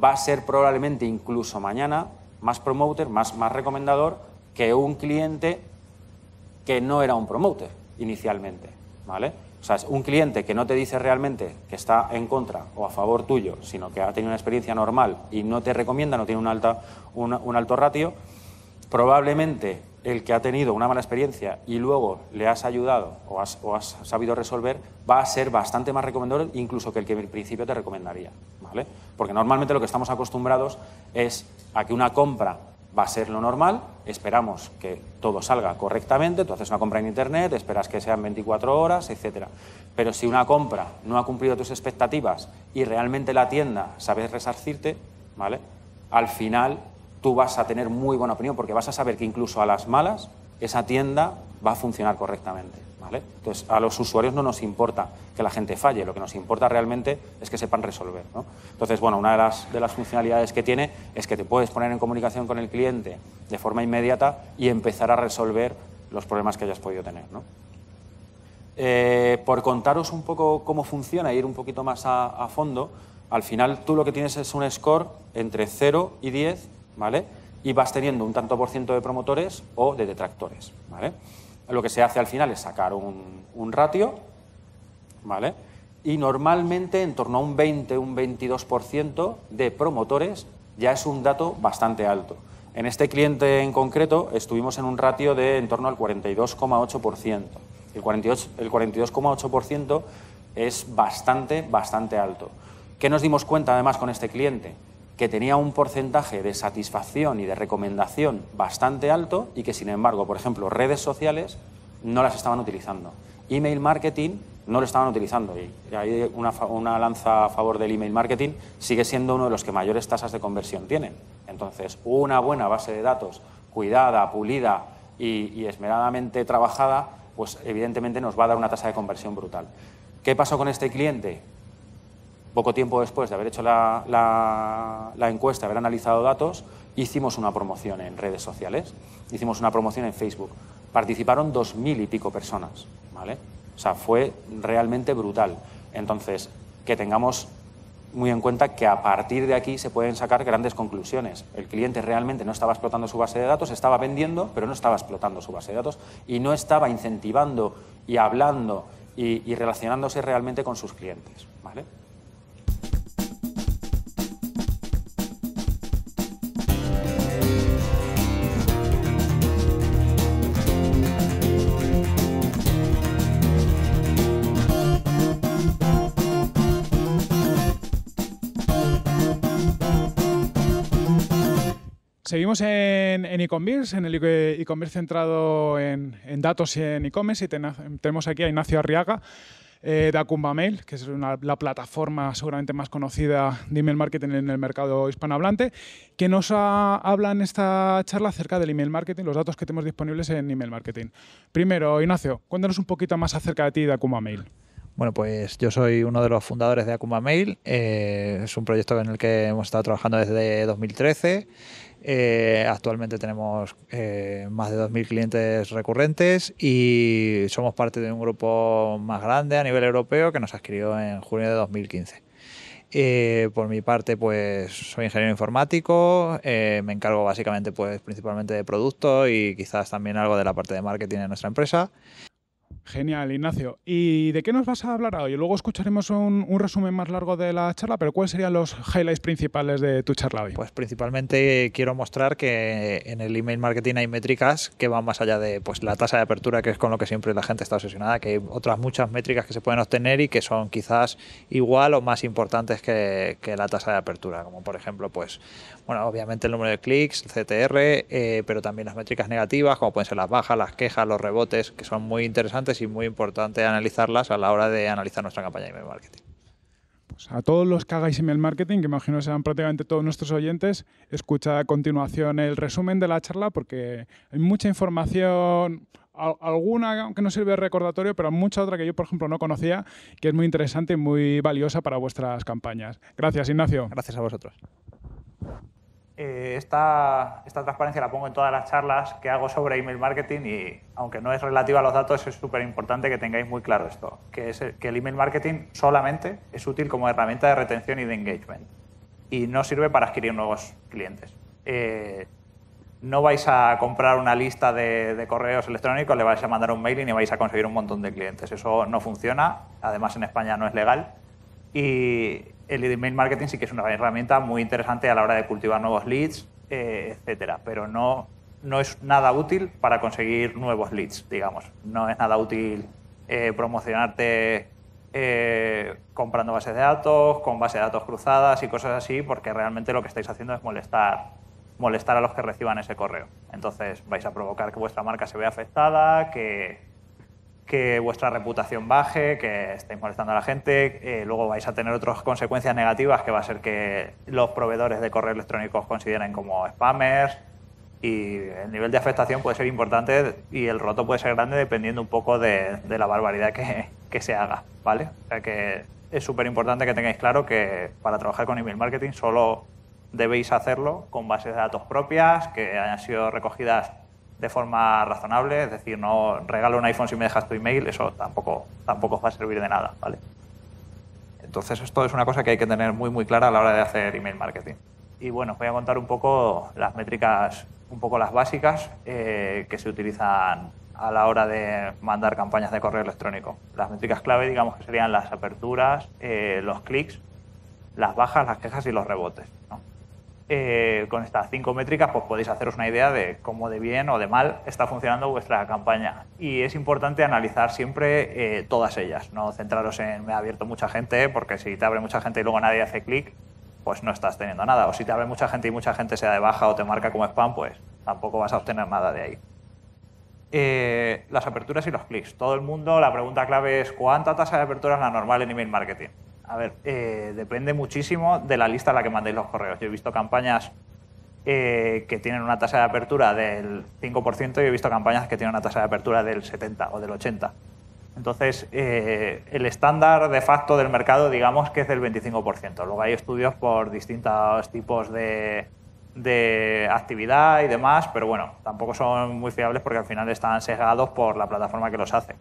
Speaker 3: va a ser probablemente incluso mañana más promoter, más, más recomendador que un cliente que no era un promoter inicialmente. ¿vale? O sea, un cliente que no te dice realmente que está en contra o a favor tuyo, sino que ha tenido una experiencia normal y no te recomienda, no tiene un, alta, un, alto ratio, probablemente el que ha tenido una mala experiencia y luego le has ayudado o has, sabido resolver va a ser bastante más recomendable incluso que el que en principio te recomendaría, ¿vale? Porque normalmente lo que estamos acostumbrados es a que una compra va a ser lo normal, esperamos que todo salga correctamente, tú haces una compra en Internet, esperas que sean 24 horas, etc. Pero si una compra no ha cumplido tus expectativas y realmente la tienda sabe resarcirte, ¿vale? al final tú vas a tener muy buena opinión porque vas a saber que incluso a las malas esa tienda va a funcionar correctamente. Entonces, a los usuarios no nos importa que la gente falle, lo que nos importa realmente es que sepan resolver. Entonces, bueno, una de las, funcionalidades que tiene es que te puedes poner en comunicación con el cliente de forma inmediata y empezar a resolver los problemas que hayas podido tener. Eh, por contaros un poco cómo funciona e ir un poquito más a, fondo, al final tú lo que tienes es un score entre 0 y 10, ¿vale? Y vas teniendo un tanto por ciento de promotores o de detractores, ¿vale? lo que se hace al final es sacar un, ratio, ¿vale? Y normalmente en torno a un 20, un 22% de promotores ya es un dato bastante alto. En este cliente en concreto estuvimos en un ratio de en torno al 42,8%. El 42,8% es bastante, bastante alto. ¿Qué nos dimos cuenta además con este cliente? que tenía un porcentaje de satisfacción y de recomendación bastante alto y que, sin embargo, por ejemplo, redes sociales no las estaban utilizando. Email marketing no lo estaban utilizando y hay una, lanza a favor del email marketing, sigue siendo uno de los que mayores tasas de conversión tienen. Entonces, una buena base de datos cuidada, pulida y esmeradamente trabajada, pues evidentemente nos va a dar una tasa de conversión brutal. ¿Qué pasó con este cliente? poco tiempo después de haber hecho la, encuesta, haber analizado datos, hicimos una promoción en redes sociales, hicimos una promoción en Facebook. Participaron dos mil y pico personas, ¿vale? O sea, fue realmente brutal. Entonces, que tengamos muy en cuenta que a partir de aquí se pueden sacar grandes conclusiones. El cliente realmente no estaba explotando su base de datos, estaba vendiendo, pero no estaba explotando su base de datos y no estaba incentivando y hablando y, y relacionándose realmente con sus clientes, ¿vale?
Speaker 1: seguimos en e-commerce, en e-, e-commerce centrado en, datos y en e-commerce y tenemos aquí a Ignacio Arriaga eh, de de Mail, que es la plataforma seguramente más conocida de email marketing en el mercado hispanohablante, que nos habla en esta charla acerca del email marketing, los datos que tenemos disponibles en email marketing. Primero, Ignacio, cuéntanos un poquito más
Speaker 4: acerca de ti y de Mail. Bueno, pues yo soy uno de los fundadores de Akumba Mail. Eh, es un proyecto en el que hemos estado trabajando desde 2013. Eh, actualmente tenemos eh, más de 2.000 clientes recurrentes y somos parte de un grupo más grande a nivel europeo que nos adquirió en junio de 2015. Eh, por mi parte, pues soy ingeniero informático, me encargo básicamente, pues principalmente de productos y quizás también algo de la parte de marketing en nuestra empresa. Genial,
Speaker 1: Ignacio. ¿Y de qué nos vas a hablar hoy? Luego escucharemos un, resumen más largo de la charla, pero ¿cuáles serían
Speaker 4: los highlights principales de
Speaker 1: tu charla hoy? Pues
Speaker 4: principalmente quiero mostrar que en el email marketing hay métricas que van más allá de pues, la tasa de apertura, que es con lo que siempre la gente está obsesionada, que hay otras muchas métricas que se pueden obtener y que son quizás igual o más importantes que, que la tasa de apertura, como por ejemplo pues bueno, obviamente el número de clics, el CTR, eh, pero también las métricas negativas, como pueden ser las bajas, las quejas, los rebotes, que son muy interesantes y muy importante analizarlas a la hora de analizar nuestra campaña de email marketing.
Speaker 1: Pues a todos los que hagáis email marketing, que imagino sean prácticamente todos nuestros oyentes, escucha a continuación el resumen de la charla porque hay mucha información alguna que no sirve de recordatorio, pero mucha otra que yo, por ejemplo, no conocía, que es muy interesante y muy valiosa para vuestras campañas. Gracias,
Speaker 4: Ignacio. Gracias a vosotros. Eh, esta, transparencia la pongo en todas las charlas que hago sobre email marketing y aunque no es relativa a los datos, es súper importante que tengáis muy claro esto, que, es, que el email marketing solamente es útil como herramienta de retención y de engagement y no sirve para adquirir nuevos clientes. Eh, no vais a comprar una lista de, de, correos electrónicos, le vais a mandar un mailing y vais a conseguir un montón de clientes. Eso no funciona, además en España no es legal. Y, el email marketing sí que es una herramienta muy interesante a la hora de cultivar nuevos leads, eh, etcétera, pero no, no es nada útil para conseguir nuevos leads, digamos. No es nada útil eh, promocionarte eh, comprando bases de datos, con bases de datos cruzadas y cosas así, porque realmente lo que estáis haciendo es molestar, molestar a los que reciban ese correo. Entonces vais a provocar que vuestra marca se vea afectada, que que vuestra reputación baje, que estéis molestando a la gente, eh, luego vais a tener otras consecuencias negativas que va a ser que los proveedores de correo electrónico os consideren como spammers y el nivel de afectación puede ser importante y el roto puede ser grande dependiendo un poco de, la barbaridad que, se haga, ¿vale? O sea que es súper importante que tengáis claro que para trabajar con email marketing solo debéis hacerlo con bases de datos propias, que hayan sido recogidas de forma razonable, es decir, no regalo un iPhone si me dejas tu email, eso tampoco, tampoco va a servir de nada, ¿vale? Entonces esto es una cosa que hay que tener muy muy clara a la hora de hacer email marketing. Y bueno, os voy a contar un poco las métricas, un poco las básicas eh, que se utilizan a la hora de mandar campañas de correo electrónico. Las métricas clave, digamos que serían las aperturas, eh, los clics, las bajas, las quejas y los rebotes. ¿no? Eh, con estas cinco métricas pues podéis haceros una idea de cómo de bien o de mal está funcionando vuestra campaña. Y es importante analizar siempre eh, todas ellas, no centraros en me ha abierto mucha gente, porque si te abre mucha gente y luego nadie hace clic, pues no estás teniendo nada. O si te abre mucha gente y mucha gente se da de baja o te marca como spam, pues tampoco vas a obtener nada de ahí. Eh, las aperturas y los clics. Todo el mundo, la pregunta clave es ¿cuánta tasa de apertura es la normal en email marketing? A ver, eh, depende muchísimo de la lista a la que mandéis los correos. Yo he visto campañas eh, que tienen una tasa de apertura del 5% y he visto campañas que tienen una tasa de apertura del 70 o del 80. Entonces, eh, el estándar de facto del mercado, digamos que es del 25%. Luego hay estudios por distintos tipos de, de actividad y demás, pero bueno, tampoco son muy fiables porque al final están sesgados por la plataforma que los hace.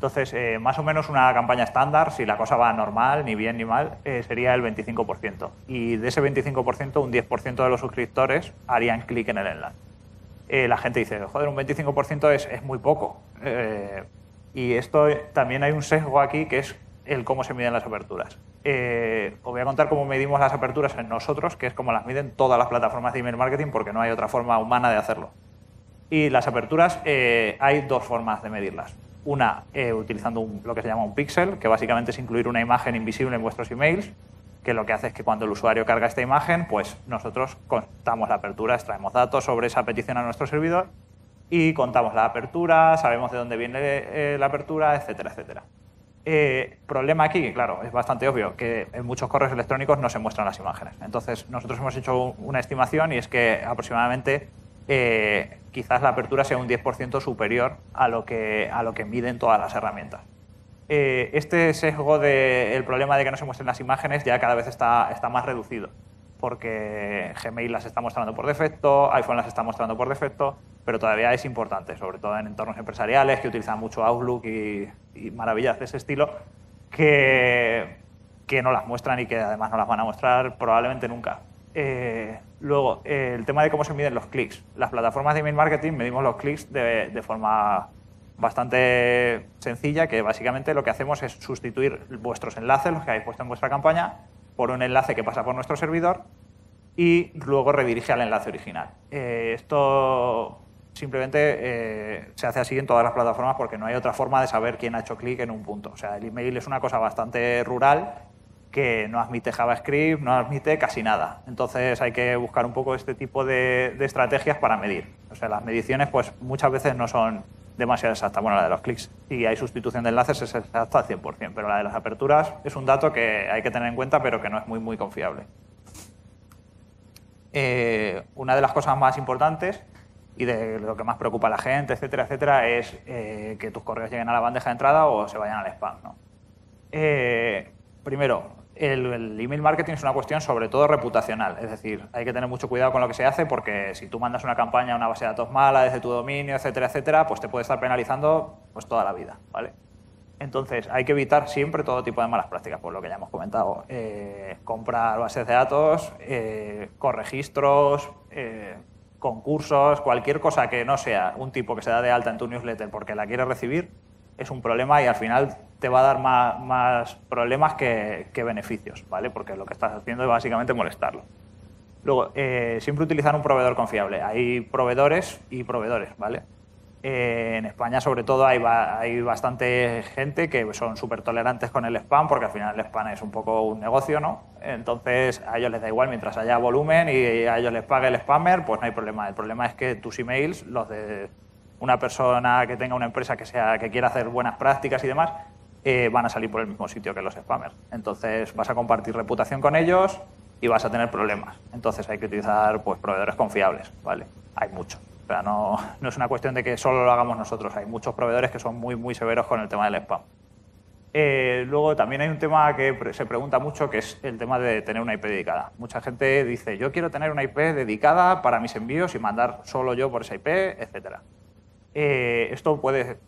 Speaker 4: Entonces, eh, más o menos una campaña estándar, si la cosa va normal, ni bien ni mal, eh, sería el 25%. Y de ese 25%, un 10% de los suscriptores harían clic en el enlace. Eh, la gente dice, joder, un 25% es, es, muy poco. y esto también hay un sesgo aquí que es el cómo se miden las aperturas. os voy a contar cómo medimos las aperturas en nosotros, que es como las miden todas las plataformas de email marketing, porque no hay otra forma humana de hacerlo. Y las aperturas, hay dos formas de medirlas. Una, eh, utilizando lo que se llama un pixel, que básicamente es incluir una imagen invisible en vuestros emails, que lo que hace es que cuando el usuario carga esta imagen, pues nosotros contamos la apertura, extraemos datos sobre esa petición a nuestro servidor y contamos la apertura, sabemos de dónde viene eh, la apertura, etcétera, etcétera. Eh, problema aquí, claro, es bastante obvio que en muchos correos electrónicos no se muestran las imágenes. Entonces, nosotros hemos hecho una estimación y es que aproximadamente eh, quizás la apertura sea un 10% superior a lo, que, a lo que miden todas las herramientas. Eh, este sesgo del problema de que no se muestren las imágenes ya cada vez está, más reducido, porque Gmail las está mostrando por defecto, iPhone las está mostrando por defecto, pero todavía es importante, sobre todo en entornos empresariales que utilizan mucho Outlook y, maravillas de ese estilo, que no las muestran y que además no las van a mostrar probablemente nunca. Eh, luego, eh, el tema de cómo se miden los clics. Las plataformas de email marketing medimos los clics de, forma bastante sencilla, que básicamente lo que hacemos es sustituir vuestros enlaces, los que habéis puesto en vuestra campaña, por un enlace que pasa por nuestro servidor y luego redirige al enlace original. Eh, esto simplemente se hace así en todas las plataformas porque no hay otra forma de saber quién ha hecho clic en un punto. O sea, el email es una cosa bastante rural que no admite JavaScript, no admite casi nada. Entonces hay que buscar un poco este tipo de, estrategias para medir. O sea, las mediciones pues muchas veces no son demasiado exactas. Bueno, la de los clics, y hay sustitución de enlaces, es exacta al 100%, pero la de las aperturas es un dato que hay que tener en cuenta, pero que no es muy, muy confiable. Eh, una de las cosas más importantes y de lo que más preocupa a la gente, etcétera, etcétera, es eh, que tus correos lleguen a la bandeja de entrada o se vayan al spam. ¿no? Eh, primero, el, email marketing es una cuestión sobre todo reputacional, es decir, hay que tener mucho cuidado con lo que se hace porque si tú mandas una campaña a una base de datos mala desde tu dominio, etcétera, etcétera, pues te puede estar penalizando pues, toda la vida, ¿vale? Entonces, hay que evitar siempre todo tipo de malas prácticas, por lo que ya hemos comentado. Eh, comprar bases de datos, eh, con registros, eh, concursos, cualquier cosa que no sea un tipo que se da de alta en tu newsletter porque la quiere recibir, es un problema y al final te va a dar más, problemas que, beneficios, ¿vale? Porque lo que estás haciendo es básicamente molestarlo. Luego, eh, siempre utilizar un proveedor confiable. Hay proveedores y proveedores, ¿vale? Eh, en España, sobre todo, hay, hay bastante gente que son súper tolerantes con el spam, porque al final el spam es un poco un negocio, ¿no? Entonces, a ellos les da igual, mientras haya volumen y a ellos les pague el spammer, pues no hay problema. El problema es que tus emails, los de una persona que tenga una empresa que, sea, que quiera hacer buenas prácticas y demás, eh, van a salir por el mismo sitio que los spammers. Entonces vas a compartir reputación con ellos y vas a tener problemas. Entonces hay que utilizar pues, proveedores confiables, ¿vale? Hay muchos. pero no, no es una cuestión de que solo lo hagamos nosotros. Hay muchos proveedores que son muy, muy severos con el tema del spam. Eh, luego también hay un tema que se pregunta mucho, que es el tema de tener una IP dedicada. Mucha gente dice, yo quiero tener una IP dedicada para mis envíos y mandar solo yo por esa IP, etcétera. Eh, esto puede,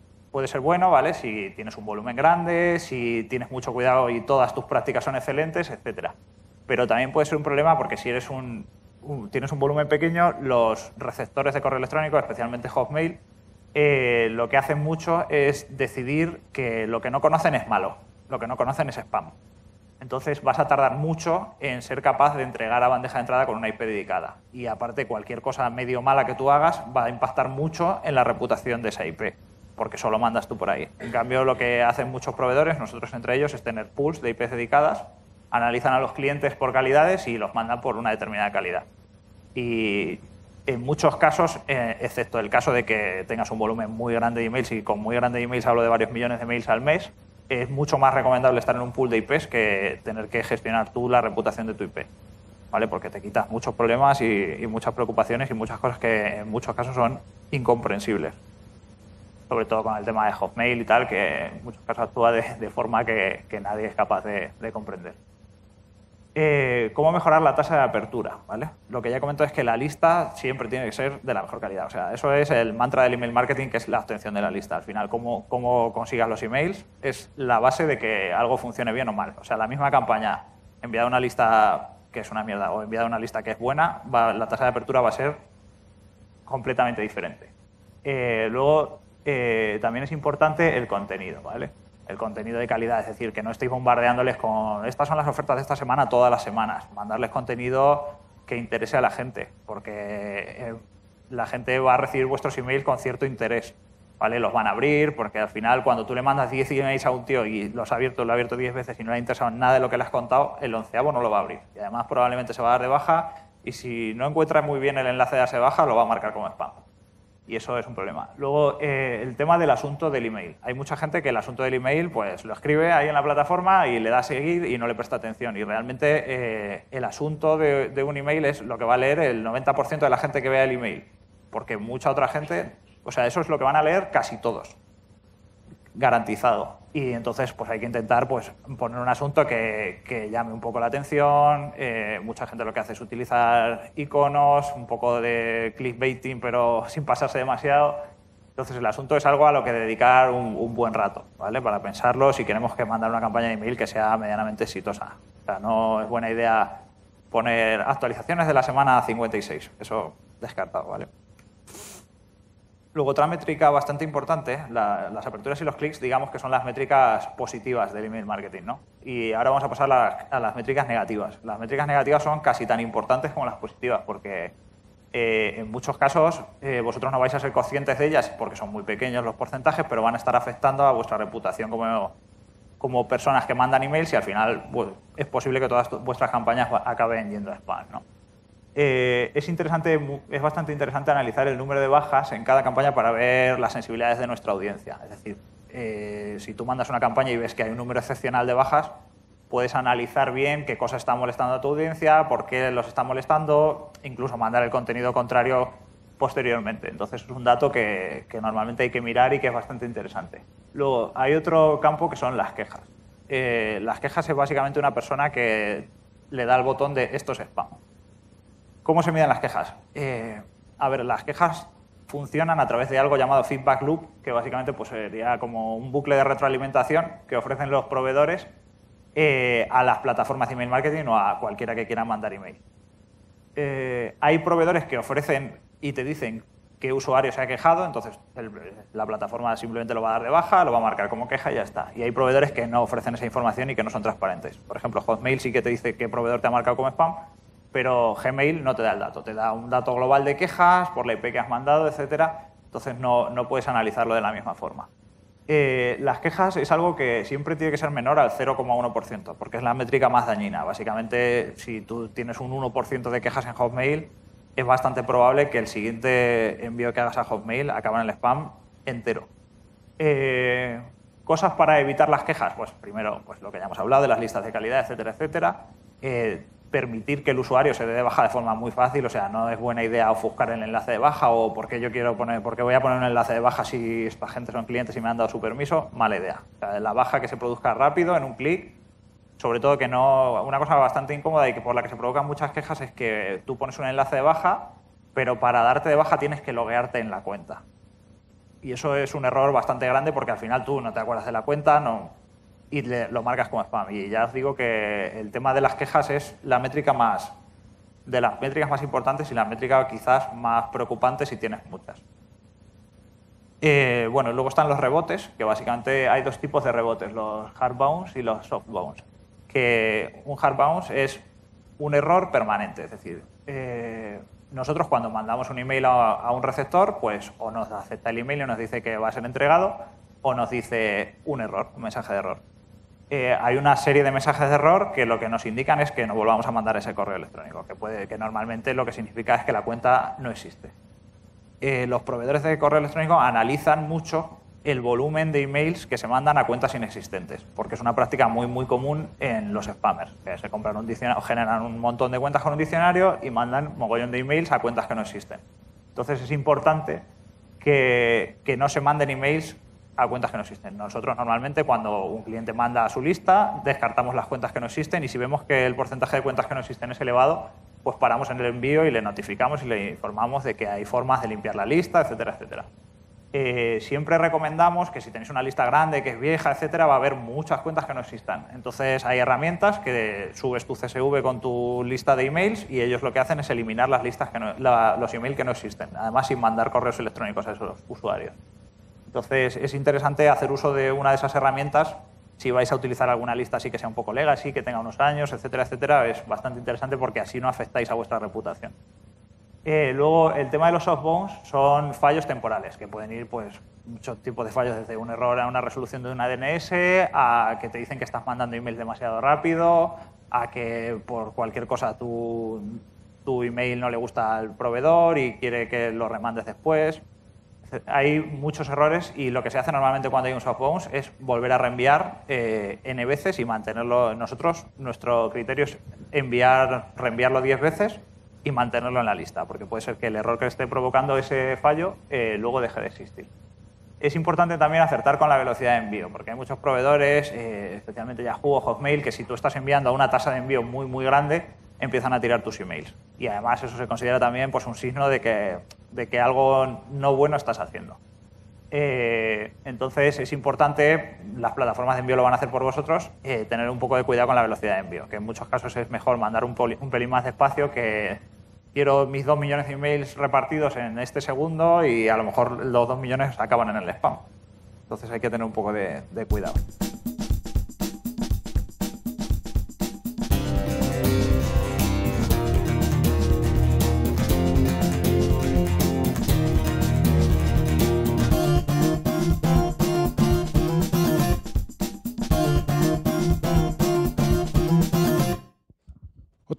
Speaker 4: ser bueno, ¿vale? Si tienes un volumen grande, si tienes mucho cuidado y todas tus prácticas son excelentes, etc. Pero también puede ser un problema porque si eres un, tienes un volumen pequeño, los receptores de correo electrónico, especialmente Hotmail, eh, lo que hacen mucho es decidir que lo que no conocen es malo, lo que no conocen es spam. Entonces vas a tardar mucho en ser capaz de entregar a bandeja de entrada con una IP dedicada. Y aparte cualquier cosa medio mala que tú hagas va a impactar mucho en la reputación de esa IP, porque solo mandas tú por ahí. En cambio lo que hacen muchos proveedores, nosotros entre ellos, es tener pools de IPs dedicadas, analizan a los clientes por calidades y los mandan por una determinada calidad. Y en muchos casos, eh, excepto el caso de que tengas un volumen muy grande de emails, y con muy grande de emails hablo de varios millones de emails al mes, es mucho más recomendable estar en un pool de IPs que tener que gestionar tú la reputación de tu IP. ¿Vale? Porque te quitas muchos problemas y, muchas preocupaciones y muchas cosas que en muchos casos son incomprensibles. Sobre todo con el tema de Hotmail y tal, que en muchos casos actúa de, forma que, nadie es capaz de comprender. Eh, cómo mejorar la tasa de apertura. ¿vale? Lo que ya comento es que la lista siempre tiene que ser de la mejor calidad. O sea, eso es el mantra del email marketing, que es la obtención de la lista. Al final, cómo, consigas los emails es la base de que algo funcione bien o mal. O sea, la misma campaña, enviada a una lista que es una mierda o enviada a una lista que es buena, la tasa de apertura va a ser completamente diferente. Eh, luego, eh, también es importante el contenido, ¿vale? el contenido de calidad, es decir, que no estéis bombardeándoles con estas son las ofertas de esta semana todas las semanas, mandarles contenido que interese a la gente, porque eh, la gente va a recibir vuestros emails con cierto interés. ¿Vale? Los van a abrir porque al final cuando tú le mandas 10 emails a un tío y los ha abierto, lo ha abierto 10 veces y no le ha interesado nada de lo que le has contado, el onceavo no lo va a abrir. Y además probablemente se va a dar de baja y si no encuentra muy bien el enlace de darse baja, lo va a marcar como spam. Y eso es un problema. Luego, eh, el tema del asunto del email. Hay mucha gente que el asunto del email pues, lo escribe ahí en la plataforma y le da a seguir y no le presta atención. Y realmente eh, el asunto de, de, un email es lo que va a leer el 90% de la gente que vea el email. Porque mucha otra gente, o sea, eso es lo que van a leer casi todos garantizado. Y entonces pues hay que intentar pues, poner un asunto que, llame un poco la atención. Eh, mucha gente lo que hace es utilizar iconos, un poco de clickbaiting, pero sin pasarse demasiado. Entonces el asunto es algo a lo que dedicar un, buen rato, ¿vale? Para pensarlo si queremos que mandar una campaña de email que sea medianamente exitosa. O sea, no es buena idea poner actualizaciones de la semana 56. Eso descartado, ¿vale? Luego, otra métrica bastante importante, las aperturas y los clics, digamos que son las métricas positivas del email marketing, ¿no? Y ahora vamos a pasar a, las métricas negativas. Las métricas negativas son casi tan importantes como las positivas, porque eh, en muchos casos eh, vosotros no vais a ser conscientes de ellas porque son muy pequeños los porcentajes, pero van a estar afectando a vuestra reputación como, como personas que mandan emails y al final pues, es posible que todas vuestras campañas acaben yendo a spam, ¿no? Eh, es, bastante interesante analizar el número de bajas en cada campaña para ver las sensibilidades de nuestra audiencia. Es decir, eh, si tú mandas una campaña y ves que hay un número excepcional de bajas, puedes analizar bien qué cosa está molestando a tu audiencia, por qué los está molestando, incluso mandar el contenido contrario posteriormente. Entonces es un dato que, normalmente hay que mirar y que es bastante interesante. Luego, hay otro campo que son las quejas. Eh, las quejas es básicamente una persona que le da el botón de esto es spam ¿Cómo se miden las quejas? Eh, a ver, las quejas funcionan a través de algo llamado feedback loop, que básicamente pues, sería como un bucle de retroalimentación que ofrecen los proveedores eh, a las plataformas de email marketing o a cualquiera que quiera mandar email. Eh, hay proveedores que ofrecen y te dicen qué usuario se ha quejado, entonces la plataforma simplemente lo va a dar de baja, lo va a marcar como queja y ya está. Y hay proveedores que no ofrecen esa información y que no son transparentes. Por ejemplo, Hotmail sí que te dice qué proveedor te ha marcado como spam, pero Gmail no te da el dato, te da un dato global de quejas por la IP que has mandado, etcétera, entonces no, puedes analizarlo de la misma forma. Eh, las quejas es algo que siempre tiene que ser menor al 0,1%, porque es la métrica más dañina. Básicamente, si tú tienes un 1% de quejas en Hotmail, es bastante probable que el siguiente envío que hagas a Hotmail acabe en el spam entero. Eh, cosas para evitar las quejas, pues primero, pues lo que ya hemos hablado de las listas de calidad, etcétera, etcétera. Eh, permitir que el usuario se dé de baja de forma muy fácil, o sea, no es buena idea ofuscar el enlace de baja o porque yo quiero poner, porque voy a poner un enlace de baja si esta gente son clientes y me han dado su permiso, mala idea. la baja que se produzca rápido en un clic, sobre todo que no, una cosa bastante incómoda y que por la que se provocan muchas quejas es que tú pones un enlace de baja, pero para darte de baja tienes que loguearte en la cuenta. Y eso es un error bastante grande porque al final tú no te acuerdas de la cuenta, no, y le, lo marcas como spam. Y ya os digo que el tema de las quejas es la métrica más, de las métricas más importantes y la métrica quizás más preocupante si tienes muchas. Eh, bueno, luego están los rebotes, que básicamente hay dos tipos de rebotes, los hard bounce y los soft bounce. Que un hard bounce es un error permanente, es decir, eh, nosotros cuando mandamos un email a, un receptor, pues o nos acepta el email y nos dice que va a ser entregado, o nos dice un error, un mensaje de error. Eh, hay una serie de mensajes de error que lo que nos indican es que no volvamos a mandar ese correo electrónico, que, puede, que normalmente lo que significa es que la cuenta no existe. Eh, los proveedores de correo electrónico analizan mucho el volumen de emails que se mandan a cuentas inexistentes, porque es una práctica muy muy común en los spammers, que se compran un diccionario, generan un montón de cuentas con un diccionario y mandan mogollón de emails a cuentas que no existen. Entonces es importante que no se manden emails a cuentas que no existen. Nosotros normalmente cuando un cliente manda a su lista, descartamos las cuentas que no existen y si vemos que el porcentaje de cuentas que no existen es elevado, pues paramos en el envío y le notificamos y le informamos de que hay formas de limpiar la lista, etcétera, etcétera. Eh, siempre recomendamos que si tenéis una lista grande, que es vieja, etcétera, va a haber muchas cuentas que no existan. Entonces hay herramientas que subes tu CSV con tu lista de emails y ellos lo que hacen es eliminar las listas que los emails que no existen, además sin mandar correos electrónicos a esos usuarios. Entonces, es interesante hacer uso de una de esas herramientas. Si vais a utilizar alguna lista así que sea un poco legacy, que tenga unos años, etcétera, etcétera, es bastante interesante porque así no afectáis a vuestra reputación. Eh, luego, el tema de los softbones son fallos temporales, que pueden ir pues, muchos tipos de fallos, desde un error a una resolución de una DNS, a que te dicen que estás mandando email demasiado rápido, a que por cualquier cosa tu, tu email no le gusta al proveedor y quiere que lo remandes después hay muchos errores y lo que se hace normalmente cuando hay un soft es volver a reenviar eh, n veces y mantenerlo. Nosotros, nuestro criterio es enviar, reenviarlo 10 veces y mantenerlo en la lista, porque puede ser que el error que esté provocando ese fallo eh, luego deje de existir. Es importante también acertar con la velocidad de envío, porque hay muchos proveedores, eh, especialmente Yahoo o Hotmail, que si tú estás enviando a una tasa de envío muy, muy grande, empiezan a tirar tus emails. Y además eso se considera también pues, un signo de que, algo no bueno estás haciendo. Eh, entonces es importante, las plataformas de envío lo van a hacer por vosotros, eh, tener un poco de cuidado con la velocidad de envío, que en muchos casos es mejor mandar un, pelín más despacio que quiero mis dos millones de emails repartidos en este segundo y a lo mejor los dos millones acaban en el spam. Entonces hay que tener un poco de cuidado.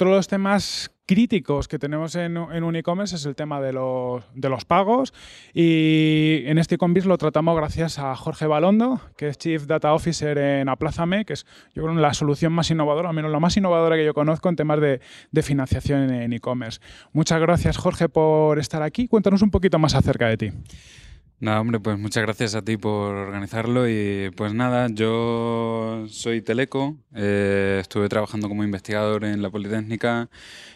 Speaker 1: otro de los temas críticos que tenemos en, un e-commerce es el tema de los, pagos y en este Convis lo tratamos gracias a Jorge Balondo, que es Chief Data Officer en Aplázame, que es yo creo la solución más innovadora, al menos la más innovadora que yo conozco en temas de, de financiación en e-commerce. Muchas gracias Jorge por estar aquí. Cuéntanos un poquito más acerca de ti.
Speaker 5: Nada, hombre, pues muchas gracias a ti por organizarlo y pues nada, yo soy Teleco, eh, estuve trabajando como investigador en la Politécnica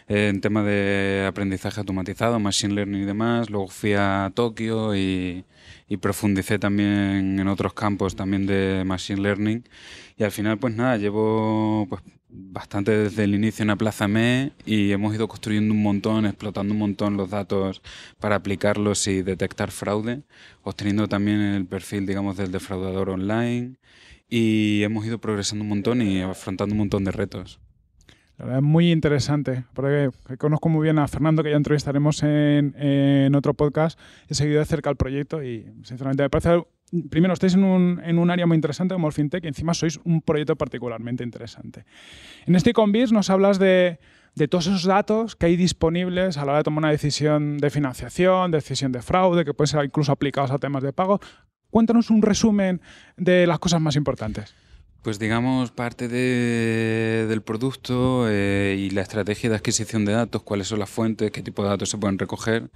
Speaker 5: eh, en tema de aprendizaje automatizado, machine learning y demás, luego fui a Tokio y, y profundicé también en otros campos también de machine learning y al final pues nada, llevo pues bastante desde el inicio en la plaza Aplázame y hemos ido construyendo un montón, explotando un montón los datos para aplicarlos y detectar fraude, obteniendo también el perfil, digamos, del defraudador online y hemos ido progresando un montón y afrontando un montón de retos.
Speaker 1: La verdad es muy interesante, porque conozco muy bien a Fernando, que ya entrevistaremos en, en otro podcast. He seguido de cerca el proyecto y, sinceramente, me parece primero, estáis en un, en un área muy interesante como el FinTech y encima sois un proyecto particularmente interesante. En este Convis nos hablas de, de todos esos datos que hay disponibles a la hora de tomar una decisión de financiación, decisión de fraude, que pueden ser incluso aplicados a temas de pago. Cuéntanos un resumen de las cosas más importantes.
Speaker 5: Pues digamos, parte del producto eh, y la estrategia de adquisición de datos, cuáles son las fuentes, qué tipo de datos se pueden recoger,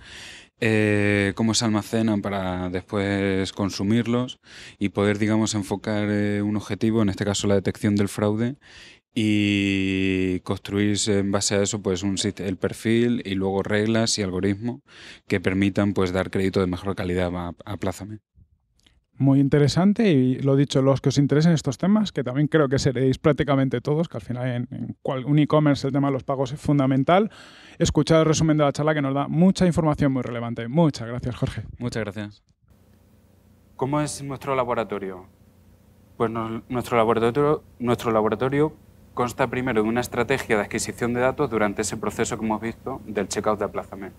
Speaker 5: eh, cómo se almacenan para después consumirlos y poder, digamos, enfocar eh, un objetivo, en este caso la detección del fraude, y construirse en base a eso pues un el perfil y luego reglas y algoritmos que permitan pues dar crédito de mejor calidad a, a
Speaker 1: muy interesante y lo dicho, los que os interesen estos temas, que también creo que seréis prácticamente todos, que al final en, cual, un e-commerce el tema de los pagos es fundamental, escuchad el resumen de la charla que nos da mucha información muy relevante. Muchas gracias, Jorge.
Speaker 5: Muchas gracias. ¿Cómo es nuestro laboratorio? Pues nuestro, laboratorio, nuestro laboratorio consta primero de una estrategia de adquisición de datos durante ese proceso que hemos visto del checkout de aplazamiento.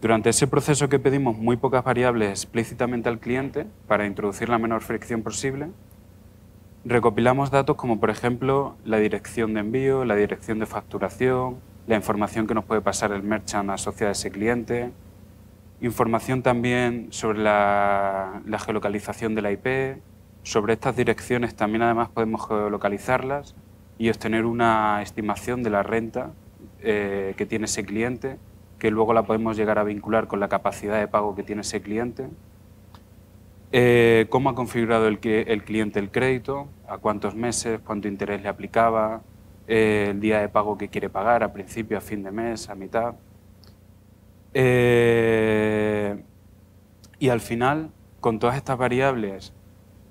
Speaker 5: Durante ese proceso que pedimos muy pocas variables explícitamente al cliente para introducir la menor fricción posible, recopilamos datos como por ejemplo la dirección de envío, la dirección de facturación, la información que nos puede pasar el merchant asociado a ese cliente, información también sobre la, geolocalización de la IP, sobre estas direcciones también además podemos geolocalizarlas y obtener una estimación de la renta eh, que tiene ese cliente que luego la podemos llegar a vincular con la capacidad de pago que tiene ese cliente, eh, cómo ha configurado el, cliente el crédito, a cuántos meses, cuánto interés le aplicaba, eh, el día de pago que quiere pagar, a principio, a fin de mes, a mitad. Eh, y al final, con todas estas variables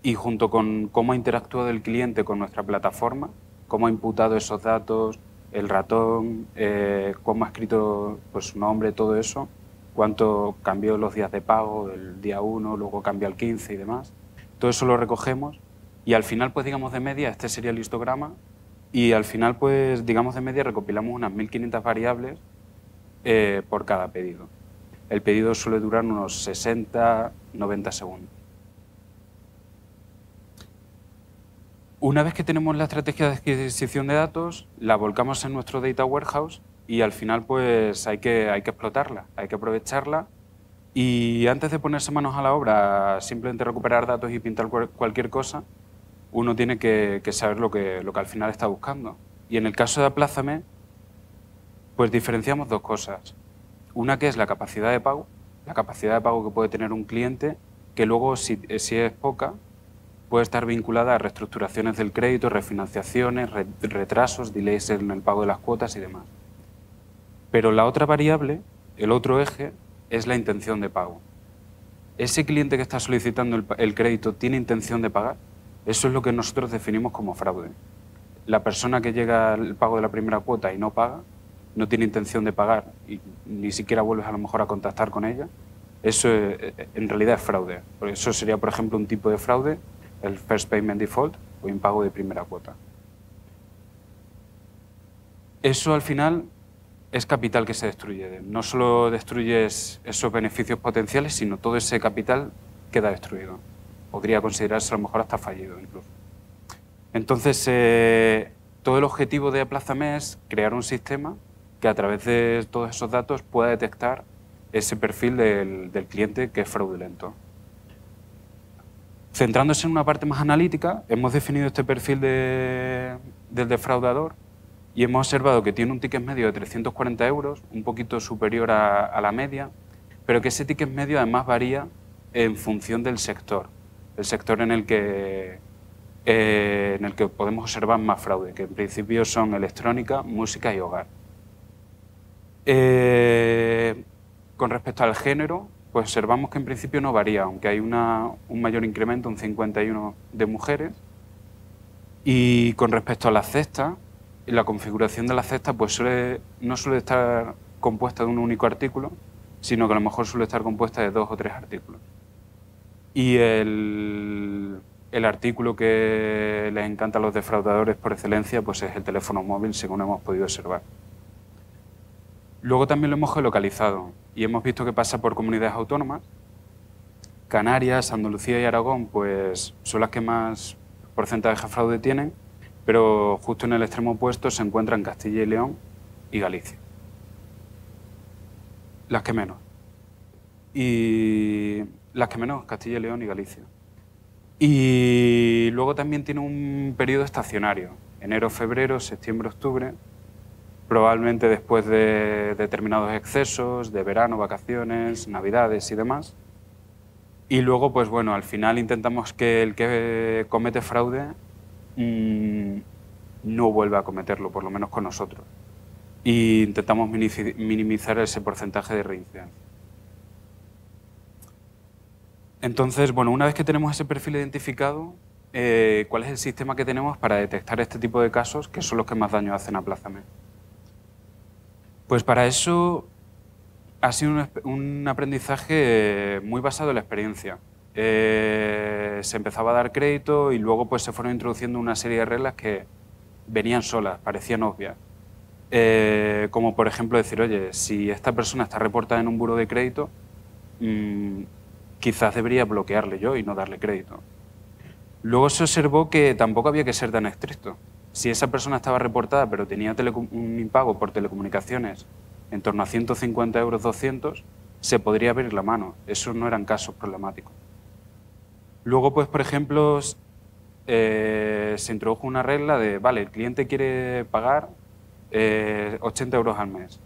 Speaker 5: y junto con cómo ha interactuado el cliente con nuestra plataforma, cómo ha imputado esos datos, el ratón, eh, cómo ha escrito pues, su nombre, todo eso, cuánto cambió los días de pago, el día 1, luego cambió al 15 y demás. Todo eso lo recogemos y al final, pues digamos de media, este sería el histograma y al final, pues digamos de media, recopilamos unas 1.500 variables eh, por cada pedido. El pedido suele durar unos 60, 90 segundos. Una vez que tenemos la estrategia de adquisición de datos, la volcamos en nuestro data warehouse y al final pues hay que, hay que explotarla, hay que aprovecharla y antes de ponerse manos a la obra, simplemente recuperar datos y pintar cualquier cosa, uno tiene que, saber lo que, lo que al final está buscando. Y en el caso de Aplázame, pues diferenciamos dos cosas. Una que es la capacidad de pago, la capacidad de pago que puede tener un cliente, que luego si, si es poca, puede estar vinculada a reestructuraciones del crédito, refinanciaciones, retrasos, delays en el pago de las cuotas y demás. Pero la otra variable, el otro eje, es la intención de pago. ¿Ese cliente que está solicitando el, crédito tiene intención de pagar? Eso es lo que nosotros definimos como fraude. La persona que llega al pago de la primera cuota y no paga, no tiene intención de pagar y ni siquiera vuelves a lo mejor a contactar con ella, eso eh, en realidad es fraude. Eso sería, por ejemplo, un tipo de fraude el First Payment Default o impago de primera cuota. Eso al final es capital que se destruye. No solo destruyes esos beneficios potenciales, sino todo ese capital queda destruido. Podría considerarse a lo mejor hasta fallido incluso. Entonces, eh, todo el objetivo de Aplázame es crear un sistema que a través de todos esos datos pueda detectar ese perfil del cliente que es fraudulento. Centrándose en una parte más analítica, hemos definido este perfil del defraudador y hemos observado que tiene un ticket medio de 340 euros, un poquito superior a, la media, pero que ese ticket medio además varía en función del sector, el sector en el que, eh, en el que podemos observar más fraude, que en principio son electrónica, música y hogar. Eh, con respecto al género, pues observamos que en principio no varía, aunque hay un mayor incremento, un 51 de mujeres. Y con respecto a la cesta... la configuración de la cesta... pues no suele estar compuesta de un único artículo, sino que a lo mejor suele estar compuesta de dos o tres artículos. Y el, artículo que les encanta a los defraudadores por excelencia pues es el teléfono móvil, según hemos podido observar. Luego también lo hemos geolocalizado y hemos visto que pasa por comunidades autónomas. Canarias, Andalucía y Aragón pues, son las que más porcentaje de fraude tienen, pero justo en el extremo opuesto se encuentran Castilla y León y Galicia. Las que menos. Y las que menos, Castilla y León y Galicia. Y luego también tiene un periodo estacionario, enero, febrero, septiembre, octubre, probablemente después de determinados excesos, de verano, vacaciones, navidades y demás. Y luego, pues bueno, al final intentamos que el que comete fraude mm, no vuelva a cometerlo, por lo menos con nosotros. Y intentamos minimizar ese porcentaje de reincidencia. Entonces, bueno, una vez que tenemos ese perfil identificado, eh, ¿cuál es el sistema que tenemos para detectar este tipo de casos que son los que más daño hacen a Plázame? Pues para eso ha sido un, aprendizaje eh, muy basado en la experiencia. Eh, se empezaba a dar crédito y luego pues se fueron introduciendo una serie de reglas que venían solas, parecían obvias. Eh, como por ejemplo decir, oye, si esta persona está reportada en un buro de crédito, mm, quizás debería bloquearle yo y no darle crédito. Luego se observó que tampoco había que ser tan estricto. Si esa persona estaba reportada pero tenía un impago por telecomunicaciones en torno a 150 euros, 200, se podría abrir la mano. Eso no eran casos problemáticos. Luego, pues, por ejemplo, eh, se introdujo una regla de, vale, el cliente quiere pagar 80 eh, euros al mes.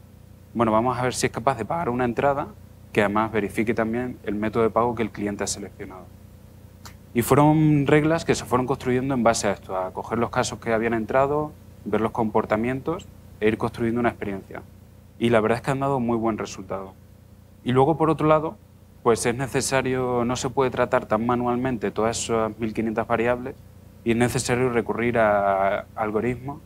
Speaker 5: Bueno, vamos a ver si es capaz de pagar una entrada que además verifique también el método de pago que el cliente ha seleccionado. Y fueron reglas que se fueron construyendo en base a esto, a coger los casos que habían entrado, ver los comportamientos e ir construyendo una experiencia. Y la verdad es que han dado muy buen resultado. Y luego, por otro lado, pues es necesario, no se puede tratar tan manualmente todas esas 1.500 variables y es necesario recurrir a algoritmos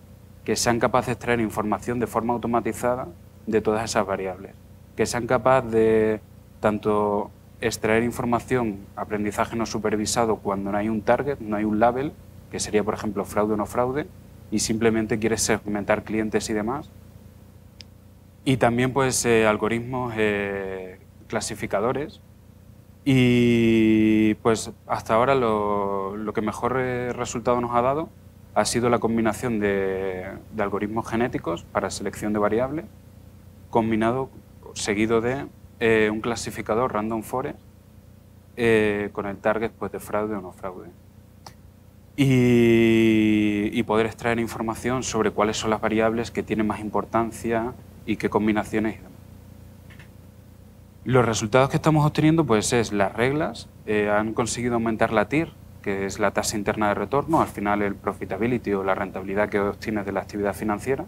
Speaker 5: que sean capaces de extraer información de forma automatizada de todas esas variables, que sean capaces de tanto extraer información, aprendizaje no supervisado cuando no hay un target, no hay un label, que sería por ejemplo fraude o no fraude, y simplemente quieres segmentar clientes y demás. Y también pues eh, algoritmos eh, clasificadores. Y pues hasta ahora lo, que mejor eh, resultado nos ha dado ha sido la combinación de, de algoritmos genéticos para selección de variables, combinado seguido de eh, un clasificador random forest eh, con el target pues, de fraude o no fraude. Y, poder extraer información sobre cuáles son las variables que tienen más importancia y qué combinaciones. Los resultados que estamos obteniendo pues, es las reglas, eh, han conseguido aumentar la TIR, que es la tasa interna de retorno, al final el profitability o la rentabilidad que obtienes de la actividad financiera.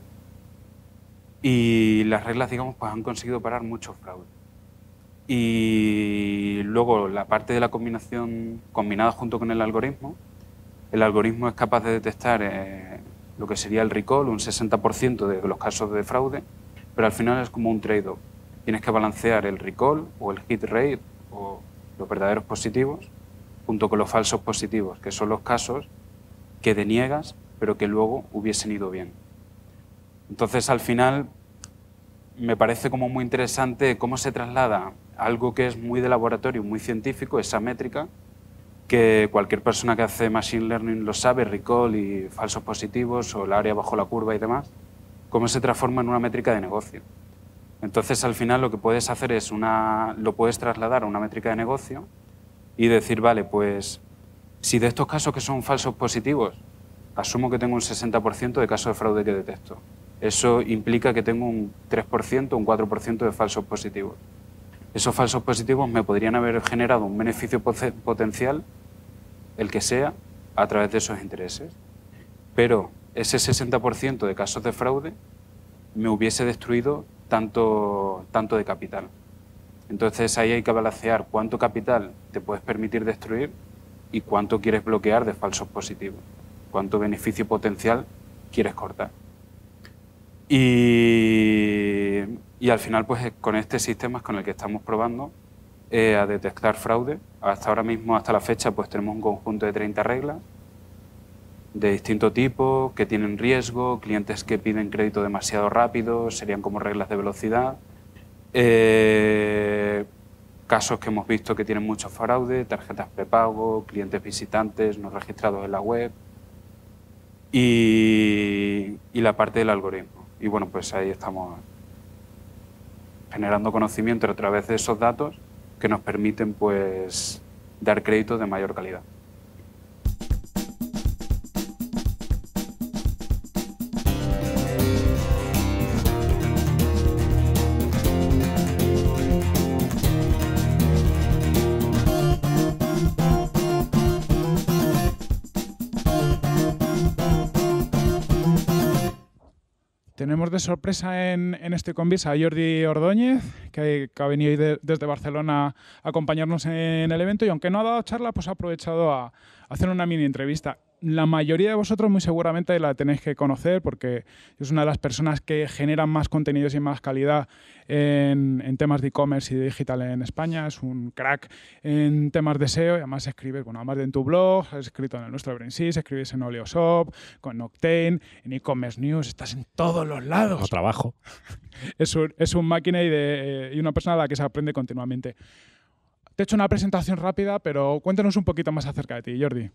Speaker 5: Y las reglas, digamos, pues han conseguido parar muchos fraudes. Y luego la parte de la combinación combinada junto con el algoritmo. El algoritmo es capaz de detectar eh, lo que sería el recall, un 60% de los casos de fraude, pero al final es como un trade-off. Tienes que balancear el recall o el hit rate o los verdaderos positivos junto con los falsos positivos, que son los casos que deniegas pero que luego hubiesen ido bien. Entonces al final me parece como muy interesante cómo se traslada algo que es muy de laboratorio, muy científico, esa métrica, que cualquier persona que hace Machine Learning lo sabe, recall y falsos positivos o el área bajo la curva y demás, cómo se transforma en una métrica de negocio. Entonces, al final lo que puedes hacer es lo puedes trasladar a una métrica de negocio y decir, vale, pues si de estos casos que son falsos positivos, asumo que tengo un 60% de casos de fraude que detecto. Eso implica que tengo un 3%, un 4% de falsos positivos. Esos falsos positivos me podrían haber generado un beneficio potencial, el que sea, a través de esos intereses. Pero ese 60% de casos de fraude me hubiese destruido tanto, tanto de capital. Entonces ahí hay que balancear cuánto capital te puedes permitir destruir y cuánto quieres bloquear de falsos positivos, cuánto beneficio potencial quieres cortar.
Speaker 3: Y,
Speaker 5: al final, pues eh, con este sistema con el que estamos probando eh, a detectar fraude. Hasta ahora mismo, hasta la fecha, pues tenemos un conjunto de 30 reglas de distinto tipo, que tienen riesgo, clientes que piden crédito demasiado rápido, serían como reglas de velocidad, eh, casos que hemos visto que tienen mucho fraude, tarjetas prepago, clientes visitantes no registrados en la web y la parte del algoritmo. Y bueno, pues ahí estamos generando conocimiento a través de esos datos que nos permiten pues dar créditos de mayor calidad.
Speaker 1: de sorpresa en, este convisa a Jordi Ordóñez, que, ha venido desde Barcelona a acompañarnos en el evento y aunque no ha dado charla, pues ha aprovechado a hacer una mini entrevista la mayoría de vosotros muy seguramente la tenéis que conocer porque es una de las personas que generan más contenidos y más calidad en, temas de e-commerce y digital en España. Es un crack en temas de SEO y además escribes, bueno, además de en tu blog, has escrito en el nuestro Brainsys, escribes en Oleoshop, con Octane, en e-commerce news, estás en todos los lados. trabajo. es, un, es máquina y, de, y una persona a la que se aprende continuamente. Te he hecho una presentación rápida, pero cuéntanos un poquito más acerca de ti, Jordi.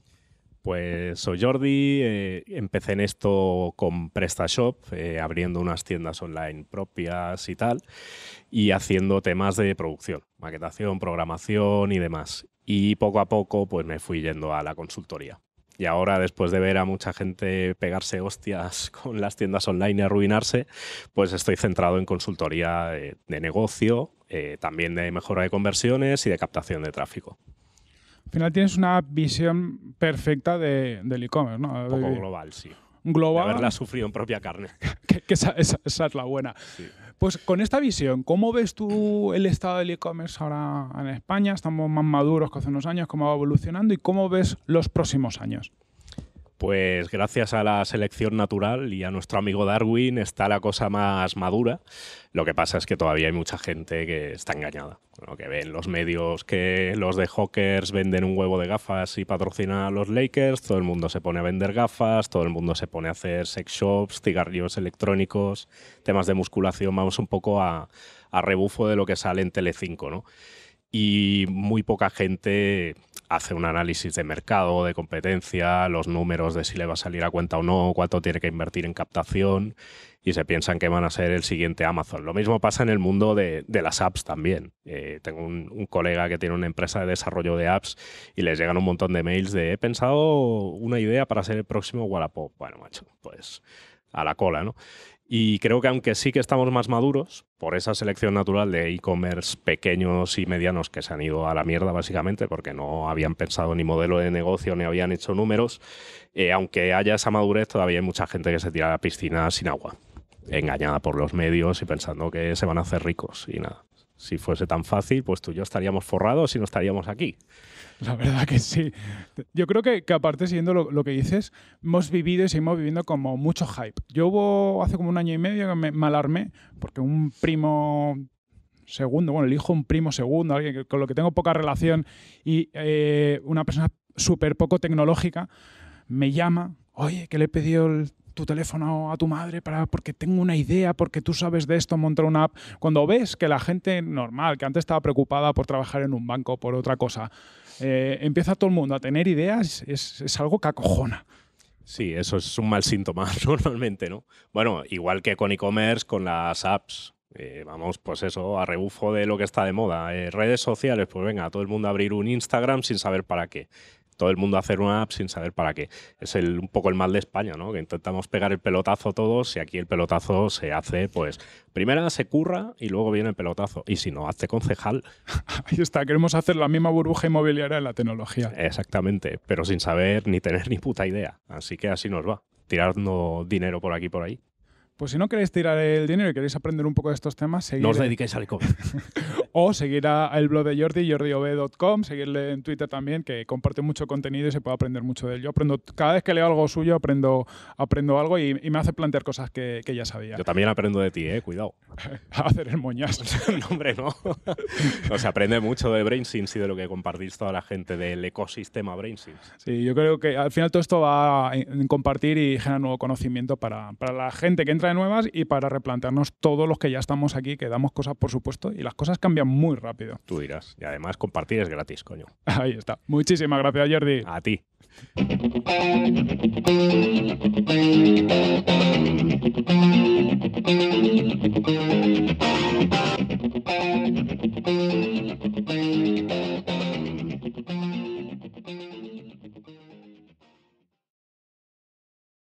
Speaker 6: Pues soy Jordi, eh, empecé en esto con PrestaShop, eh, abriendo unas tiendas online propias y tal, y haciendo temas de producción, maquetación, programación y demás. Y poco a poco pues me fui yendo a la consultoría. Y ahora, después de ver a mucha gente pegarse hostias con las tiendas online y arruinarse, pues estoy centrado en consultoría eh, de negocio, también de mejora de conversiones y de captación de tráfico.
Speaker 1: Al final tienes una visión perfecta del e-commerce, ¿no? Un poco global, sí. Global. haberla
Speaker 6: sufrido en propia carne.
Speaker 1: esa, es la buena. Pues con esta visión, ¿cómo ves
Speaker 6: tú
Speaker 1: el estado del e-commerce ahora en España? Estamos más maduros que hace unos años, ¿cómo va evolucionando y cómo ves los próximos años?
Speaker 6: Pues gracias a la selección natural y a nuestro amigo Darwin está la cosa más madura. Lo que pasa es que todavía hay mucha gente que está engañada. Lo que ven los medios que los de hawkers venden un huevo de gafas y patrocinan a los Lakers, todo el mundo se pone a vender gafas, todo el mundo se pone a hacer sex shops, cigarrillos electrónicos, temas de musculación, vamos un poco a, rebufo de lo que sale en Telecinco, ¿no? Y muy poca gente hace un análisis de mercado, de competencia, los números de si le va a salir a cuenta o no, cuánto tiene que invertir en captación y se piensan que van a ser el siguiente Amazon. Lo mismo pasa en el mundo de, las apps también. Eh, tengo un, un, colega que tiene una empresa de desarrollo de apps y les llegan un montón de mails de he pensado una idea para ser el próximo Wallapop. Bueno, macho, pues a la cola, ¿no? Y creo que aunque sí que estamos más maduros, por esa selección natural de e-commerce pequeños y medianos que se han ido a la mierda básicamente porque no habían pensado ni modelo de negocio ni habían hecho números, eh, aunque haya esa madurez todavía hay mucha gente que se tira a la piscina sin agua, engañada por los medios y pensando que se van a hacer ricos y nada. Si fuese tan fácil, pues tú y yo estaríamos forrados y no estaríamos aquí.
Speaker 1: La verdad que sí.
Speaker 6: Yo creo que, aparte, siguiendo lo, que dices, hemos
Speaker 1: vivido y seguimos viviendo como mucho hype. Yo hubo hace como un año y medio que me, alarmé porque un primo segundo, bueno, el hijo un primo segundo, alguien con lo que tengo poca relación y eh, una persona súper poco tecnológica, me llama, oye, que le he pedido tu teléfono a tu madre para, porque tengo una idea, porque tú sabes de esto, montar una app. Cuando ves que la gente normal, que antes estaba preocupada por trabajar en un banco, por otra cosa, eh, empieza todo el mundo a tener ideas, es, algo que acojona.
Speaker 6: Sí, eso es un mal síntoma normalmente, ¿no? Bueno, igual que con e-commerce, con las apps. Eh, vamos, pues eso, a rebufo de lo que está de moda. Eh, redes sociales, pues venga, todo el mundo a abrir un Instagram sin saber para qué todo el mundo hacer una app sin saber para qué. Es el, un poco el mal de España, ¿no? Que intentamos pegar el pelotazo todos y aquí el pelotazo se hace, pues, primero se curra y luego viene el pelotazo. Y si no, hace concejal. Ahí está, queremos hacer la misma burbuja inmobiliaria en la tecnología. Exactamente, pero sin saber ni tener ni puta idea. Así que así nos va, tirando dinero por aquí por ahí.
Speaker 1: Pues si no queréis tirar el dinero y queréis aprender un poco de estos temas, seguid... No os dediquéis
Speaker 6: al e-commerce.
Speaker 1: o seguir el blog de Jordi, jordiob.com, seguirle en Twitter también, que comparte mucho contenido y se puede aprender mucho de él. Yo aprendo, cada vez que leo algo suyo, aprendo, aprendo algo y, me hace plantear cosas que, ya sabía. Yo
Speaker 6: también aprendo de ti, eh, cuidado.
Speaker 1: a hacer el moñazo. no,
Speaker 6: hombre, no. O sea, aprende mucho de BrainSins y de lo que compartís toda la gente del ecosistema BrainSins.
Speaker 1: Sí, yo creo que al final todo esto va a compartir y generar nuevo conocimiento para, para la gente que entra trae nuevas y para replantearnos todos los que ya estamos aquí, que damos cosas por supuesto, y las cosas cambian muy rápido.
Speaker 6: Tú dirás. Y además compartir es gratis, coño. Ahí está. Muchísimas gracias, Jordi. A ti.